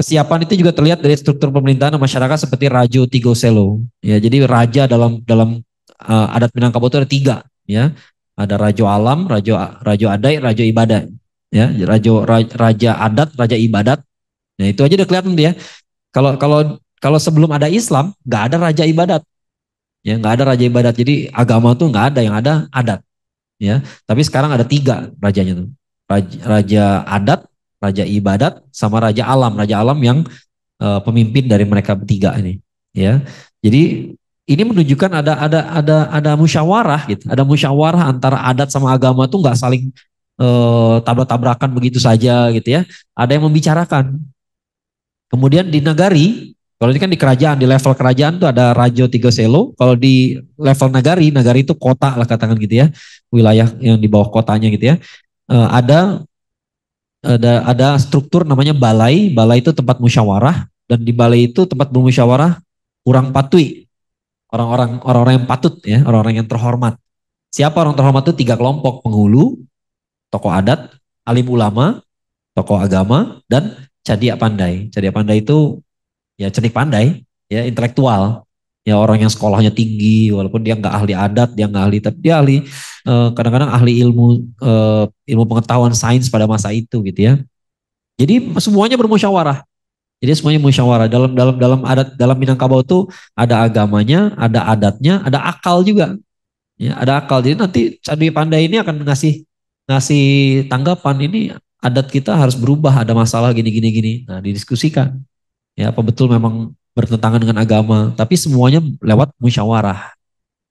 Kesiapan itu juga terlihat dari struktur pemerintahan masyarakat seperti Rajo Tigo Selo. Ya, jadi raja dalam dalam uh, adat Minangkabau itu ada tiga ya ada rajo alam rajo rajo adai rajo ibadat ya rajo raja adat raja ibadat nah itu aja udah kelihatan dia kalau kalau kalau sebelum ada Islam nggak ada raja ibadat ya nggak ada raja ibadat jadi agama tuh nggak ada yang ada adat ya tapi sekarang ada tiga rajanya tuh raja, raja adat raja ibadat sama raja alam raja alam yang uh, pemimpin dari mereka bertiga ini ya jadi ini menunjukkan ada ada ada ada musyawarah gitu. Ada musyawarah antara adat sama agama tuh nggak saling eh, tabrak-tabrakan begitu saja gitu ya. Ada yang membicarakan. Kemudian di nagari, kalau ini kan di kerajaan, di level kerajaan tuh ada rajo tiga selo. Kalau di level nagari, nagari itu kota lah katakan gitu ya, wilayah yang di bawah kotanya gitu ya. Eh, ada ada ada struktur namanya balai. Balai itu tempat musyawarah dan di balai itu tempat bermusyawarah kurang patui orang-orang orang-orang yang patut ya, orang-orang yang terhormat. Siapa orang terhormat itu tiga kelompok, penghulu, tokoh adat, alim ulama, tokoh agama, dan cadia pandai. Cadia pandai itu ya cerdik pandai, ya intelektual, ya orang yang sekolahnya tinggi, walaupun dia nggak ahli adat, dia nggak ahli, tapi dia ahli eh, kadang-kadang eh, ahli ilmu eh, ilmu pengetahuan sains pada masa itu gitu ya. Jadi semuanya bermusyawarah. Jadi semuanya musyawarah. Dalam dalam dalam adat dalam Minangkabau itu ada agamanya, ada adatnya, ada akal juga. Ya, ada akal. Jadi nanti Candi panda ini akan ngasih ngasih tanggapan ini adat kita harus berubah, ada masalah gini gini gini. Nah, didiskusikan. Ya, apa betul memang bertentangan dengan agama, tapi semuanya lewat musyawarah.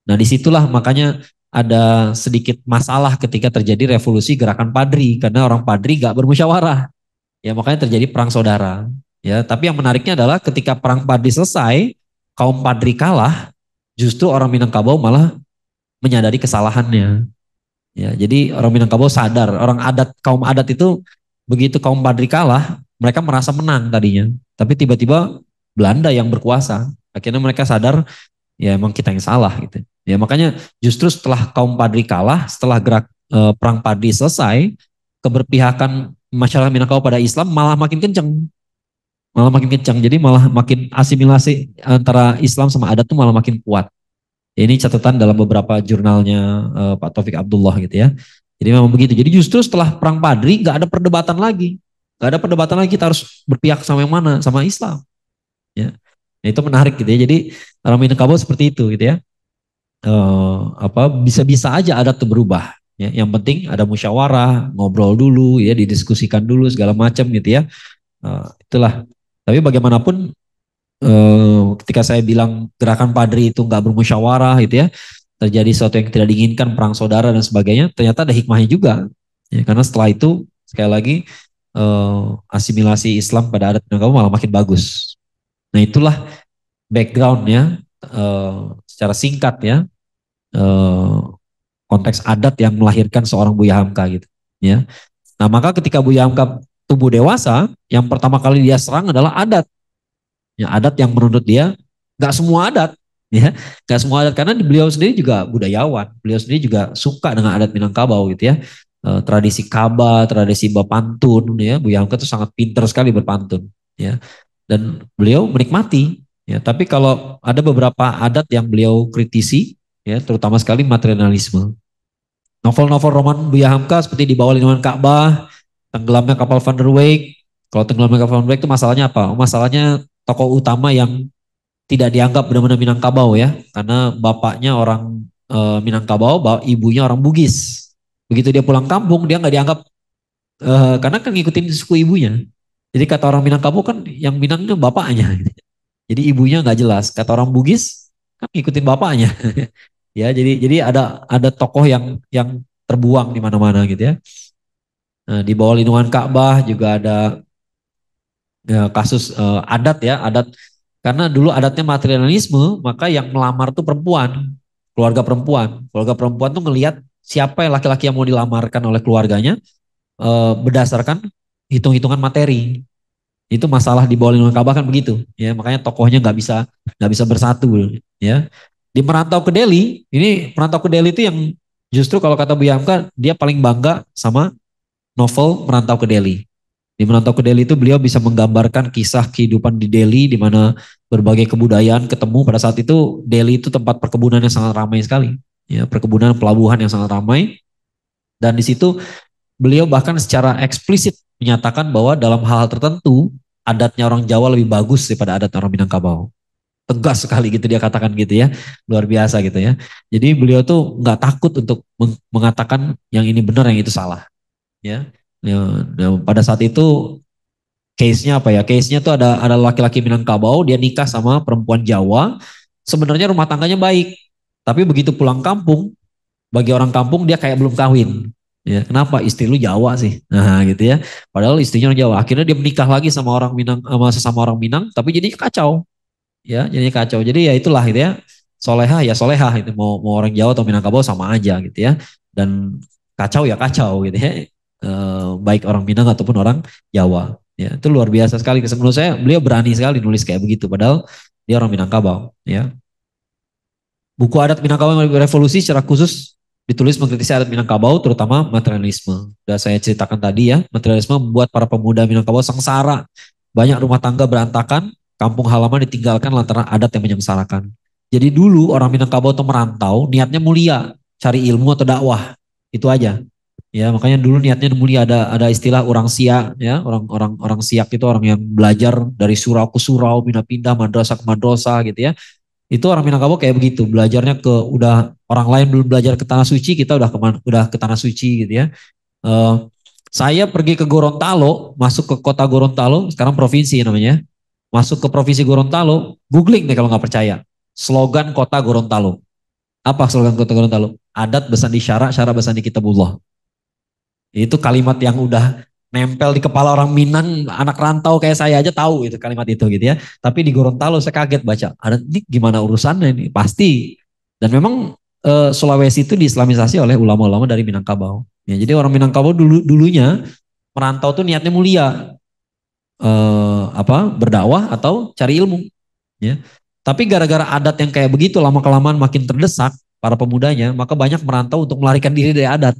Nah, disitulah makanya ada sedikit masalah ketika terjadi revolusi gerakan padri karena orang padri gak bermusyawarah. Ya makanya terjadi perang saudara. Ya, tapi yang menariknya adalah ketika perang Padri selesai, kaum Padri kalah, justru orang Minangkabau malah menyadari kesalahannya. Ya, jadi orang Minangkabau sadar, orang adat kaum adat itu begitu kaum Padri kalah, mereka merasa menang tadinya, tapi tiba-tiba Belanda yang berkuasa. Akhirnya mereka sadar ya emang kita yang salah gitu. Ya makanya justru setelah kaum Padri kalah, setelah gerak e, perang Padri selesai, keberpihakan masyarakat Minangkabau pada Islam malah makin kenceng malah makin kencang. Jadi malah makin asimilasi antara Islam sama adat tuh malah makin kuat. Ini catatan dalam beberapa jurnalnya uh, Pak Taufik Abdullah gitu ya. Jadi memang begitu. Jadi justru setelah perang Padri nggak ada perdebatan lagi, nggak ada perdebatan lagi kita harus berpihak sama yang mana, sama Islam. Ya, nah, itu menarik gitu ya. Jadi Ramin Kabo seperti itu gitu ya. Uh, apa bisa-bisa aja adat tuh berubah. Ya, yang penting ada musyawarah, ngobrol dulu ya, didiskusikan dulu segala macam gitu ya. Uh, itulah tapi bagaimanapun eh, ketika saya bilang gerakan Padri itu nggak bermusyawarah gitu ya, terjadi sesuatu yang tidak diinginkan, perang saudara dan sebagainya, ternyata ada hikmahnya juga. Ya, karena setelah itu sekali lagi eh, asimilasi Islam pada adat dan agama malah makin bagus. Nah itulah backgroundnya eh, secara singkat ya eh, konteks adat yang melahirkan seorang Buya Hamka gitu. Ya, Nah maka ketika Buya Hamka tubuh dewasa, yang pertama kali dia serang adalah adat. Ya, adat yang menurut dia nggak semua adat, ya nggak semua adat karena beliau sendiri juga budayawan, beliau sendiri juga suka dengan adat Minangkabau gitu ya. E, tradisi kaba, tradisi bapantun ya, Bu Yamka itu sangat pinter sekali berpantun ya. Dan beliau menikmati ya, tapi kalau ada beberapa adat yang beliau kritisi ya, terutama sekali materialisme. Novel-novel roman Buya Hamka seperti di bawah lindungan Ka'bah, tenggelamnya kapal Van der Wijk. Kalau tenggelamnya kapal Van der Wijk itu masalahnya apa? Masalahnya tokoh utama yang tidak dianggap benar-benar Minangkabau ya, karena bapaknya orang e, Minangkabau, ibunya orang Bugis. Begitu dia pulang kampung, dia nggak dianggap e, karena kan ngikutin suku ibunya. Jadi kata orang Minangkabau kan yang Minangnya bapaknya. Jadi ibunya nggak jelas. Kata orang Bugis kan ngikutin bapaknya. ya, jadi jadi ada ada tokoh yang yang terbuang di mana-mana gitu ya. Nah, di bawah lindungan Ka'bah juga ada ya, kasus uh, adat ya, adat karena dulu adatnya materialisme, maka yang melamar tuh perempuan, keluarga perempuan. Keluarga perempuan tuh ngelihat siapa yang laki-laki yang mau dilamarkan oleh keluarganya uh, berdasarkan hitung-hitungan materi. Itu masalah di bawah lindungan Ka'bah kan begitu, ya makanya tokohnya nggak bisa nggak bisa bersatu, ya. Di merantau ke Delhi, ini merantau ke Delhi itu yang justru kalau kata Bu Yamka dia paling bangga sama novel Merantau ke Delhi. Di Merantau ke Delhi itu beliau bisa menggambarkan kisah kehidupan di Delhi di mana berbagai kebudayaan ketemu pada saat itu Delhi itu tempat perkebunan yang sangat ramai sekali. Ya, perkebunan pelabuhan yang sangat ramai. Dan di situ beliau bahkan secara eksplisit menyatakan bahwa dalam hal-hal tertentu adatnya orang Jawa lebih bagus daripada adat orang Minangkabau. Tegas sekali gitu dia katakan gitu ya, luar biasa gitu ya. Jadi beliau tuh nggak takut untuk mengatakan yang ini benar yang itu salah Ya, ya. ya, pada saat itu case-nya apa ya? Case-nya tuh ada ada laki-laki Minangkabau dia nikah sama perempuan Jawa. Sebenarnya rumah tangganya baik, tapi begitu pulang kampung, bagi orang kampung dia kayak belum kawin. Ya, kenapa istri lu Jawa sih? Nah, gitu ya. Padahal istrinya orang Jawa. Akhirnya dia menikah lagi sama orang Minang sama sesama orang Minang, tapi jadi kacau. Ya, jadi kacau. Jadi ya itulah gitu ya. Soleha ya soleha itu mau mau orang Jawa atau Minangkabau sama aja gitu ya. Dan kacau ya kacau gitu ya. Eh, baik orang Minang ataupun orang Jawa. Ya, itu luar biasa sekali. Menurut saya beliau berani sekali nulis kayak begitu. Padahal dia orang Minangkabau. Ya. Buku adat Minangkabau yang revolusi secara khusus ditulis mengkritisi adat Minangkabau terutama materialisme. Sudah saya ceritakan tadi ya, materialisme membuat para pemuda Minangkabau sengsara. Banyak rumah tangga berantakan, kampung halaman ditinggalkan lantaran adat yang menyengsarakan. Jadi dulu orang Minangkabau itu merantau, niatnya mulia, cari ilmu atau dakwah. Itu aja. Ya, makanya dulu niatnya mulia ada ada istilah orang siak, ya, orang-orang orang siak itu orang yang belajar dari surau ke surau, pindah-pindah madrasah ke madrasah gitu ya. Itu orang Minangkabau kayak begitu, belajarnya ke udah orang lain belum belajar ke tanah suci, kita udah ke udah ke tanah suci gitu ya. Uh, saya pergi ke Gorontalo, masuk ke kota Gorontalo, sekarang provinsi namanya. Masuk ke provinsi Gorontalo, googling deh kalau nggak percaya. Slogan kota Gorontalo. Apa slogan kota Gorontalo? Adat besan di syara, syara besan di kitabullah. Itu kalimat yang udah nempel di kepala orang Minang, anak rantau kayak saya aja tahu itu kalimat itu gitu ya. Tapi di Gorontalo saya kaget baca, ada ini gimana urusannya ini? Pasti. Dan memang e, Sulawesi itu diislamisasi oleh ulama-ulama dari Minangkabau. Ya, jadi orang Minangkabau dulu dulunya merantau tuh niatnya mulia. E, apa? berdakwah atau cari ilmu. Ya. Tapi gara-gara adat yang kayak begitu lama kelamaan makin terdesak para pemudanya, maka banyak merantau untuk melarikan diri dari adat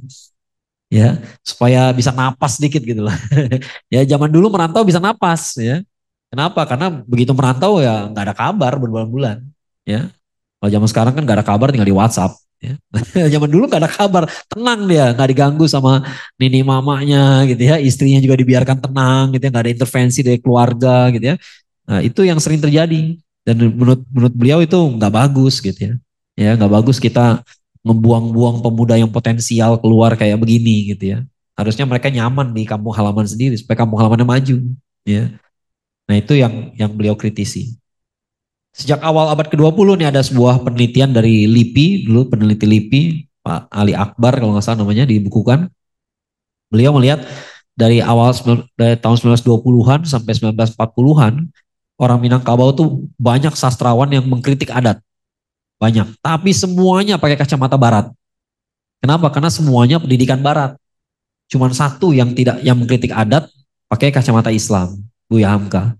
ya supaya bisa napas dikit gitu loh. ya zaman dulu merantau bisa napas ya. Kenapa? Karena begitu merantau ya nggak ada kabar berbulan-bulan ya. Kalau zaman sekarang kan nggak ada kabar tinggal di WhatsApp. Ya. zaman dulu nggak ada kabar, tenang dia, nggak diganggu sama nini mamanya gitu ya, istrinya juga dibiarkan tenang gitu ya, nggak ada intervensi dari keluarga gitu ya. Nah itu yang sering terjadi dan menurut menurut beliau itu nggak bagus gitu ya, ya nggak bagus kita ngebuang-buang pemuda yang potensial keluar kayak begini gitu ya. Harusnya mereka nyaman di kampung halaman sendiri supaya kampung halamannya maju ya. Nah, itu yang yang beliau kritisi. Sejak awal abad ke-20 nih ada sebuah penelitian dari LIPI, dulu peneliti LIPI, Pak Ali Akbar kalau nggak salah namanya dibukukan. Beliau melihat dari awal dari tahun 1920-an sampai 1940-an orang Minangkabau tuh banyak sastrawan yang mengkritik adat. Banyak. Tapi semuanya pakai kacamata barat. Kenapa? Karena semuanya pendidikan barat. Cuman satu yang tidak yang mengkritik adat pakai kacamata Islam, Bu ya Hamka.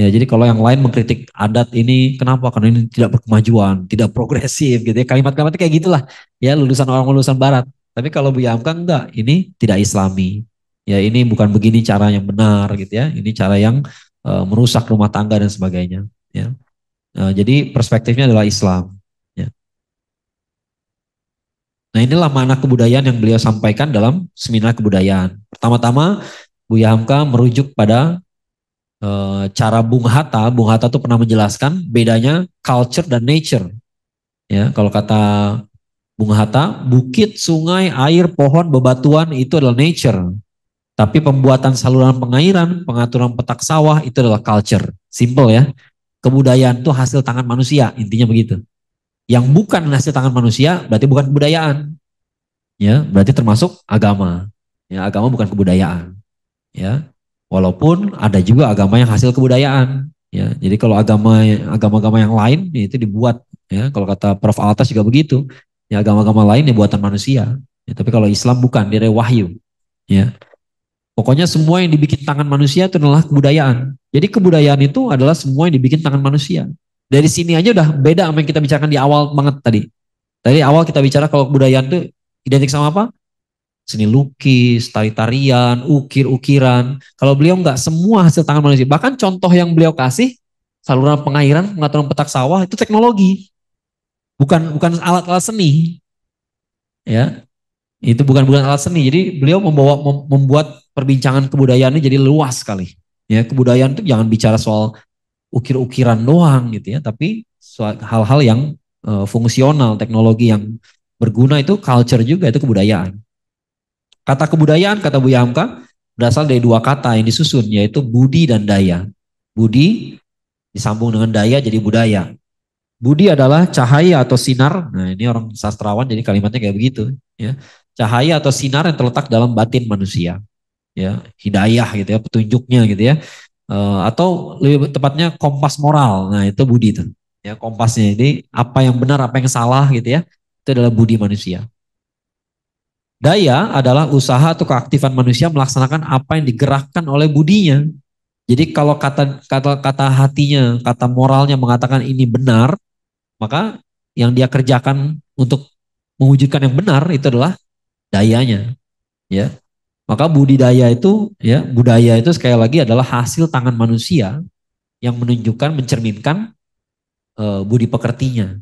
Ya, jadi kalau yang lain mengkritik adat ini kenapa? Karena ini tidak berkemajuan, tidak progresif gitu ya. kalimat kalimat kayak gitulah. Ya, lulusan orang lulusan barat. Tapi kalau Bu ya Hamka enggak, ini tidak islami. Ya, ini bukan begini cara yang benar gitu ya. Ini cara yang uh, merusak rumah tangga dan sebagainya, ya. Uh, jadi perspektifnya adalah Islam. Nah inilah mana kebudayaan yang beliau sampaikan dalam seminar kebudayaan. Pertama-tama Buya Hamka merujuk pada e, cara Bung Hatta. Bung Hatta tuh pernah menjelaskan bedanya culture dan nature. Ya kalau kata Bung Hatta, bukit, sungai, air, pohon, bebatuan itu adalah nature. Tapi pembuatan saluran pengairan, pengaturan petak sawah itu adalah culture. Simple ya. Kebudayaan itu hasil tangan manusia, intinya begitu yang bukan hasil tangan manusia berarti bukan kebudayaan. Ya, berarti termasuk agama. Ya, agama bukan kebudayaan. Ya. Walaupun ada juga agama yang hasil kebudayaan. Ya, jadi kalau agama agama-agama yang lain ya itu dibuat ya. Kalau kata Prof Altas juga begitu. Ya agama-agama lain ya buatan manusia. Ya, tapi kalau Islam bukan, dia dari wahyu. Ya. Pokoknya semua yang dibikin tangan manusia itu adalah kebudayaan. Jadi kebudayaan itu adalah semua yang dibikin tangan manusia dari sini aja udah beda sama yang kita bicarakan di awal banget tadi. Tadi awal kita bicara kalau kebudayaan itu identik sama apa? Seni lukis, tari-tarian, ukir-ukiran. Kalau beliau nggak semua hasil tangan manusia. Bahkan contoh yang beliau kasih, saluran pengairan, pengaturan petak sawah, itu teknologi. Bukan bukan alat-alat seni. Ya, itu bukan bukan alat seni. Jadi beliau membawa membuat perbincangan kebudayaan ini jadi luas sekali. Ya, kebudayaan itu jangan bicara soal ukir-ukiran doang gitu ya, tapi hal-hal yang uh, fungsional, teknologi yang berguna itu culture juga itu kebudayaan. Kata kebudayaan kata Bu Yamka berasal dari dua kata yang disusun yaitu budi dan daya. Budi disambung dengan daya jadi budaya. Budi adalah cahaya atau sinar. Nah, ini orang sastrawan jadi kalimatnya kayak begitu, ya. Cahaya atau sinar yang terletak dalam batin manusia. Ya, hidayah gitu ya, petunjuknya gitu ya. Eh, atau lebih tepatnya kompas moral. Nah, itu budi itu. Ya, kompasnya ini apa yang benar, apa yang salah gitu ya. Itu adalah budi manusia. Daya adalah usaha atau keaktifan manusia melaksanakan apa yang digerakkan oleh budinya. Jadi kalau kata kata kata hatinya, kata moralnya mengatakan ini benar, maka yang dia kerjakan untuk mewujudkan yang benar itu adalah dayanya. Ya. Maka budidaya itu ya, budaya itu sekali lagi adalah hasil tangan manusia yang menunjukkan mencerminkan e, budi pekertinya.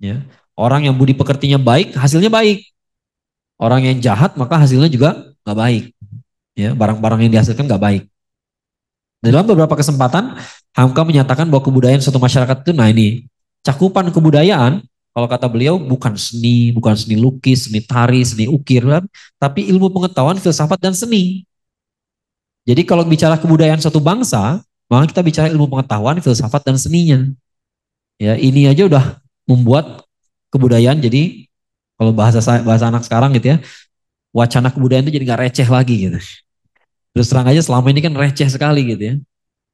Ya. Orang yang budi pekertinya baik, hasilnya baik. Orang yang jahat maka hasilnya juga nggak baik. Ya, barang-barang yang dihasilkan nggak baik. Dalam beberapa kesempatan, Hamka menyatakan bahwa kebudayaan suatu masyarakat itu, nah ini cakupan kebudayaan kalau kata beliau bukan seni, bukan seni lukis, seni tari, seni ukir, kan? tapi ilmu pengetahuan, filsafat dan seni. Jadi kalau bicara kebudayaan satu bangsa, maka kita bicara ilmu pengetahuan, filsafat dan seninya. Ya, ini aja udah membuat kebudayaan jadi kalau bahasa saya, bahasa anak sekarang gitu ya, wacana kebudayaan itu jadi gak receh lagi gitu. Terus terang aja selama ini kan receh sekali gitu ya.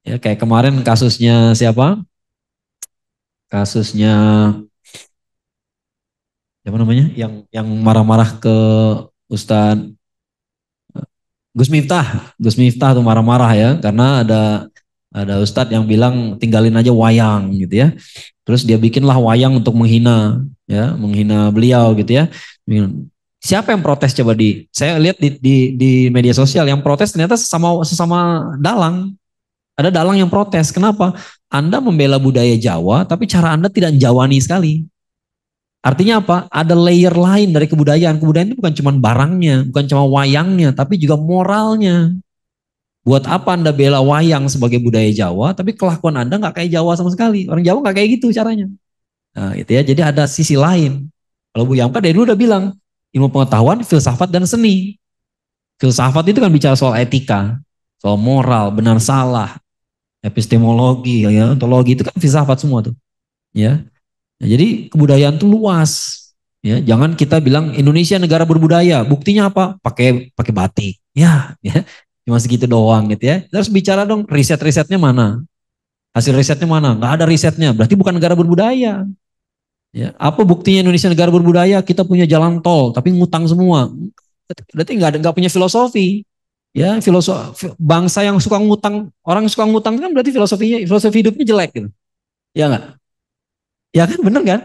Ya kayak kemarin kasusnya siapa? Kasusnya Siapa namanya yang yang marah-marah ke Ustaz eh, Gus Miftah, Gus Miftah tuh marah-marah ya karena ada ada Ustadz yang bilang tinggalin aja wayang gitu ya. Terus dia bikinlah wayang untuk menghina ya, menghina beliau gitu ya. Siapa yang protes coba di saya lihat di di, di media sosial yang protes ternyata sesama sesama dalang. Ada dalang yang protes. Kenapa? Anda membela budaya Jawa tapi cara Anda tidak jawani sekali. Artinya apa? Ada layer lain dari kebudayaan. Kebudayaan itu bukan cuma barangnya, bukan cuma wayangnya, tapi juga moralnya. Buat apa Anda bela wayang sebagai budaya Jawa, tapi kelakuan Anda nggak kayak Jawa sama sekali. Orang Jawa nggak kayak gitu caranya. Nah, gitu ya. Jadi ada sisi lain. Kalau Bu Yamka dari dulu udah bilang, ilmu pengetahuan, filsafat, dan seni. Filsafat itu kan bicara soal etika, soal moral, benar salah, epistemologi, ya, ontologi, itu kan filsafat semua tuh. Ya, Ya, jadi kebudayaan itu luas. Ya, jangan kita bilang Indonesia negara berbudaya. Buktinya apa? Pakai pakai batik. Ya, ya. Cuma segitu doang gitu ya. Terus bicara dong riset-risetnya mana? Hasil risetnya mana? Gak ada risetnya. Berarti bukan negara berbudaya. Ya, apa buktinya Indonesia negara berbudaya? Kita punya jalan tol, tapi ngutang semua. Berarti nggak ada nggak punya filosofi. Ya, filosofi bangsa yang suka ngutang, orang suka ngutang kan berarti filosofinya filosofi hidupnya jelek gitu. Ya enggak? Ya kan bener kan?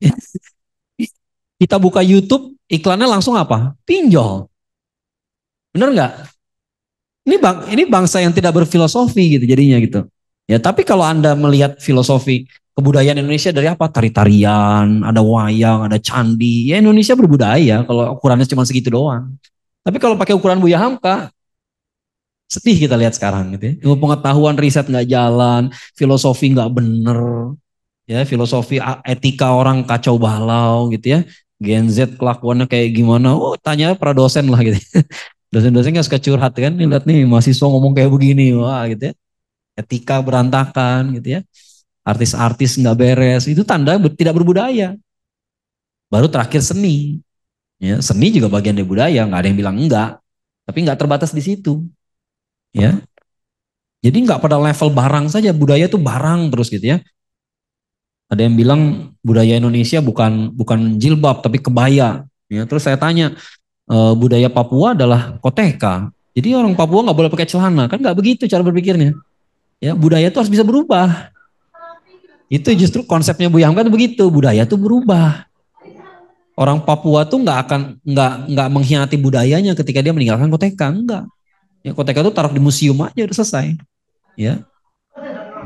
Kita buka YouTube, iklannya langsung apa? Pinjol. Bener nggak? Ini bang, ini bangsa yang tidak berfilosofi gitu jadinya gitu. Ya tapi kalau anda melihat filosofi kebudayaan Indonesia dari apa? Tari-tarian, ada wayang, ada candi. Ya Indonesia berbudaya kalau ukurannya cuma segitu doang. Tapi kalau pakai ukuran Buya Hamka, sedih kita lihat sekarang gitu ya. pengetahuan riset nggak jalan, filosofi nggak bener, ya filosofi etika orang kacau balau gitu ya Gen Z kelakuannya kayak gimana oh tanya para dosen lah gitu dosen-dosen gak suka curhat kan nih, lihat nih mahasiswa ngomong kayak begini wah gitu ya etika berantakan gitu ya artis-artis nggak beres itu tanda tidak berbudaya baru terakhir seni ya seni juga bagian dari budaya nggak ada yang bilang enggak tapi nggak terbatas di situ ya jadi nggak pada level barang saja budaya itu barang terus gitu ya ada yang bilang budaya Indonesia bukan bukan jilbab tapi kebaya. Ya, terus saya tanya e, budaya Papua adalah koteka. Jadi orang Papua nggak boleh pakai celana, kan nggak begitu cara berpikirnya. Ya budaya itu harus bisa berubah. Itu justru konsepnya Bu Yamka itu begitu, budaya itu berubah. Orang Papua tuh nggak akan nggak nggak mengkhianati budayanya ketika dia meninggalkan koteka, enggak. Ya koteka itu taruh di museum aja udah selesai. Ya,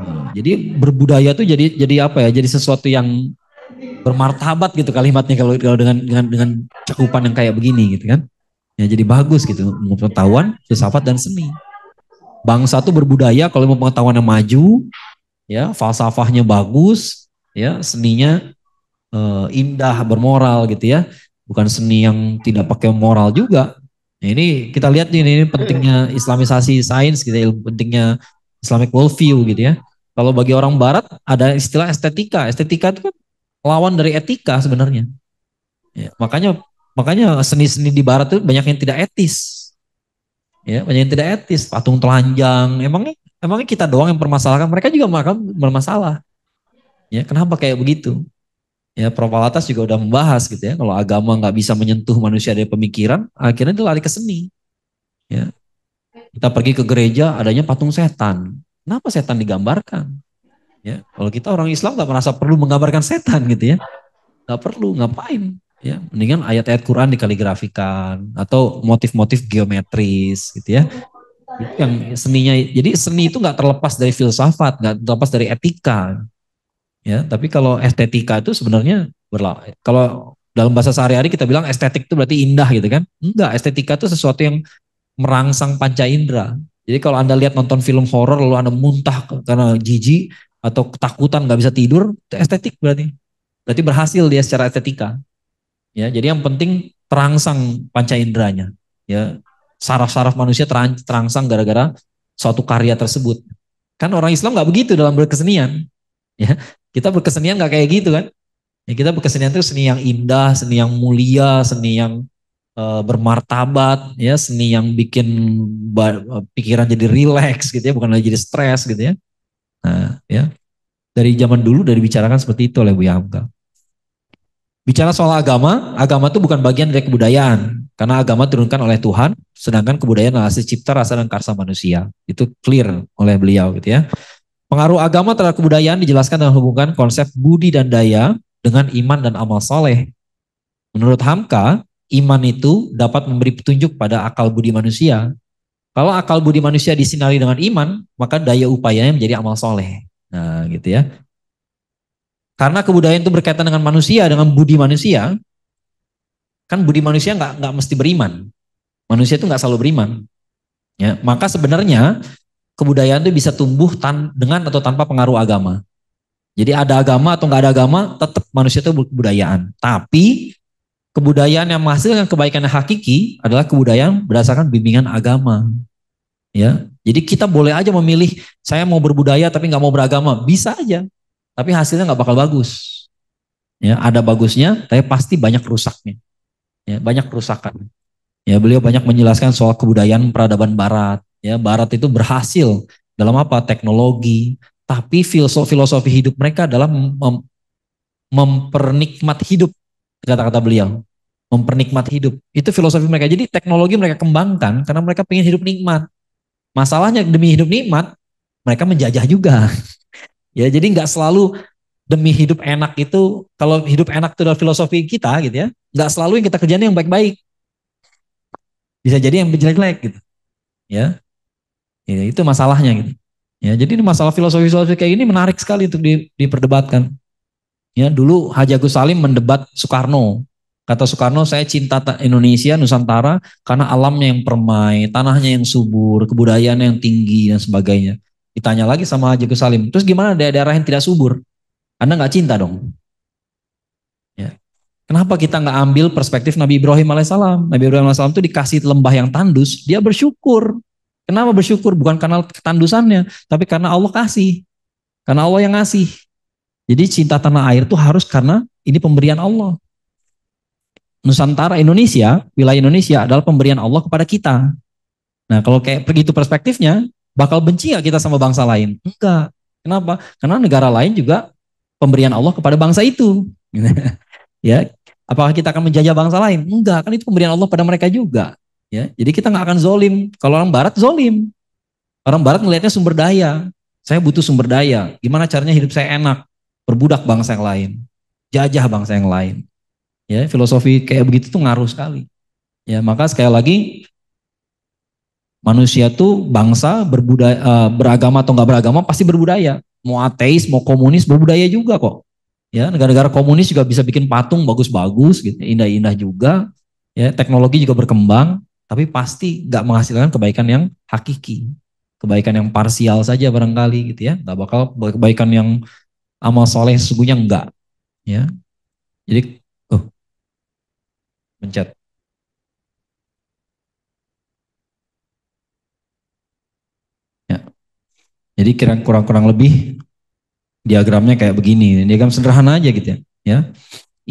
Gitu. Jadi berbudaya tuh jadi jadi apa ya? Jadi sesuatu yang bermartabat gitu kalimatnya kalau kalau dengan dengan dengan cakupan yang kayak begini gitu kan. Ya jadi bagus gitu pengetahuan, filsafat dan seni. Bangsa tuh berbudaya kalau mau pengetahuan yang maju, ya falsafahnya bagus, ya seninya uh, indah bermoral gitu ya. Bukan seni yang tidak pakai moral juga. Nah, ini kita lihat nih ini pentingnya islamisasi sains gitu, ya, pentingnya Islamic worldview gitu ya. Kalau bagi orang barat ada istilah estetika. Estetika itu kan lawan dari etika sebenarnya. Ya, makanya makanya seni-seni di barat itu banyak yang tidak etis. Ya, banyak yang tidak etis, patung telanjang. Emangnya emangnya kita doang yang permasalahkan, mereka juga bermasalah. Ya, kenapa kayak begitu? Ya, Propalatas juga udah membahas gitu ya. Kalau agama nggak bisa menyentuh manusia dari pemikiran, akhirnya itu lari ke seni. Ya. Kita pergi ke gereja, adanya patung setan. Kenapa setan digambarkan? Ya, kalau kita orang Islam nggak merasa perlu menggambarkan setan gitu ya, nggak perlu, ngapain? Ya, mendingan ayat-ayat Quran dikaligrafikan atau motif-motif geometris gitu ya. Itu yang seninya, jadi seni itu nggak terlepas dari filsafat, nggak terlepas dari etika. Ya, tapi kalau estetika itu sebenarnya berla kalau dalam bahasa sehari-hari kita bilang estetik itu berarti indah gitu kan? Enggak, estetika itu sesuatu yang merangsang panca indera, jadi kalau Anda lihat nonton film horor lalu Anda muntah karena jijik atau ketakutan nggak bisa tidur, itu estetik berarti. Berarti berhasil dia secara estetika. Ya, jadi yang penting terangsang panca inderanya. Ya, saraf-saraf manusia terangsang gara-gara suatu karya tersebut. Kan orang Islam nggak begitu dalam berkesenian. Ya, kita berkesenian nggak kayak gitu kan? Ya, kita berkesenian itu seni yang indah, seni yang mulia, seni yang Eh, bermartabat ya seni yang bikin pikiran jadi rileks gitu ya bukan lagi jadi stres gitu ya nah ya dari zaman dulu dari bicarakan seperti itu oleh Buya Hamka bicara soal agama agama itu bukan bagian dari kebudayaan karena agama turunkan oleh Tuhan sedangkan kebudayaan adalah cipta rasa dan karsa manusia itu clear oleh beliau gitu ya pengaruh agama terhadap kebudayaan dijelaskan dalam hubungan konsep budi dan daya dengan iman dan amal soleh menurut Hamka iman itu dapat memberi petunjuk pada akal budi manusia. Kalau akal budi manusia disinari dengan iman, maka daya upayanya menjadi amal soleh. Nah, gitu ya. Karena kebudayaan itu berkaitan dengan manusia, dengan budi manusia, kan budi manusia nggak nggak mesti beriman. Manusia itu nggak selalu beriman. Ya, maka sebenarnya kebudayaan itu bisa tumbuh tan dengan atau tanpa pengaruh agama. Jadi ada agama atau nggak ada agama, tetap manusia itu kebudayaan. Tapi kebudayaan yang menghasilkan kebaikan yang hakiki adalah kebudayaan berdasarkan bimbingan agama. Ya, jadi kita boleh aja memilih saya mau berbudaya tapi nggak mau beragama, bisa aja. Tapi hasilnya nggak bakal bagus. Ya, ada bagusnya, tapi pasti banyak rusaknya. Ya, banyak kerusakan. Ya, beliau banyak menjelaskan soal kebudayaan peradaban Barat. Ya, Barat itu berhasil dalam apa? Teknologi. Tapi filosofi, filosofi hidup mereka dalam mem mempernikmat hidup kata-kata beliau mempernikmati hidup. Itu filosofi mereka. Jadi teknologi mereka kembangkan karena mereka pengen hidup nikmat. Masalahnya demi hidup nikmat, mereka menjajah juga. ya, jadi nggak selalu demi hidup enak itu, kalau hidup enak itu adalah filosofi kita gitu ya, nggak selalu yang kita kerjain yang baik-baik. Bisa jadi yang jelek-jelek gitu. Ya. ya. itu masalahnya gitu. Ya, jadi ini masalah filosofi-filosofi kayak ini menarik sekali untuk diperdebatkan. Ya, dulu Haji Agus Salim mendebat Soekarno Kata Soekarno, saya cinta Indonesia, Nusantara, karena alamnya yang permai, tanahnya yang subur, kebudayaan yang tinggi, dan sebagainya. Ditanya lagi sama Haji Salim, terus gimana daerah-daerah yang tidak subur? Anda nggak cinta dong? Ya. Kenapa kita nggak ambil perspektif Nabi Ibrahim alaihissalam? Nabi Ibrahim alaihissalam itu dikasih lembah yang tandus, dia bersyukur. Kenapa bersyukur? Bukan karena ketandusannya, tapi karena Allah kasih. Karena Allah yang ngasih. Jadi cinta tanah air itu harus karena ini pemberian Allah. Nusantara Indonesia, wilayah Indonesia adalah pemberian Allah kepada kita. Nah, kalau kayak begitu perspektifnya, bakal benci gak kita sama bangsa lain? Enggak. Kenapa? Karena negara lain juga pemberian Allah kepada bangsa itu. ya, apakah kita akan menjajah bangsa lain? Enggak, kan itu pemberian Allah pada mereka juga. Ya, jadi kita nggak akan zolim. Kalau orang Barat zolim, orang Barat melihatnya sumber daya. Saya butuh sumber daya. Gimana caranya hidup saya enak? Perbudak bangsa yang lain, jajah bangsa yang lain. Ya, filosofi kayak begitu tuh ngaruh sekali. Ya, maka sekali lagi manusia tuh bangsa berbudaya eh, beragama atau nggak beragama pasti berbudaya. Mau ateis, mau komunis berbudaya juga kok. Ya, negara-negara komunis juga bisa bikin patung bagus-bagus gitu, indah-indah juga. Ya, teknologi juga berkembang, tapi pasti nggak menghasilkan kebaikan yang hakiki. Kebaikan yang parsial saja barangkali gitu ya. Nggak bakal kebaikan yang amal soleh sesungguhnya enggak. Ya. Jadi Mencet. Ya. Jadi kira kurang-kurang lebih diagramnya kayak begini. Diagram sederhana aja gitu ya. ya.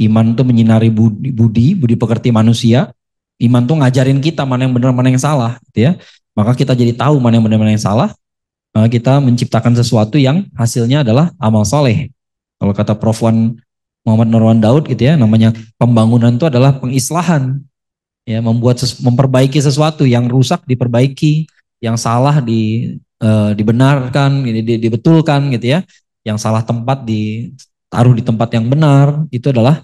Iman tuh menyinari budi, budi, budi pekerti manusia. Iman tuh ngajarin kita mana yang benar, mana yang salah gitu ya. Maka kita jadi tahu mana yang benar, mana yang salah. Maka kita menciptakan sesuatu yang hasilnya adalah amal soleh. Kalau kata Prof. Wan Muhammad Nurwan Daud gitu ya namanya pembangunan itu adalah pengislahan ya membuat ses, memperbaiki sesuatu yang rusak diperbaiki yang salah di e, dibenarkan ini di, dibetulkan gitu ya yang salah tempat ditaruh di tempat yang benar itu adalah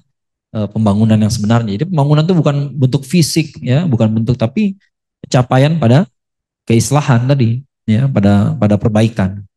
e, pembangunan yang sebenarnya jadi pembangunan itu bukan bentuk fisik ya bukan bentuk tapi capaian pada keislahan tadi ya pada pada perbaikan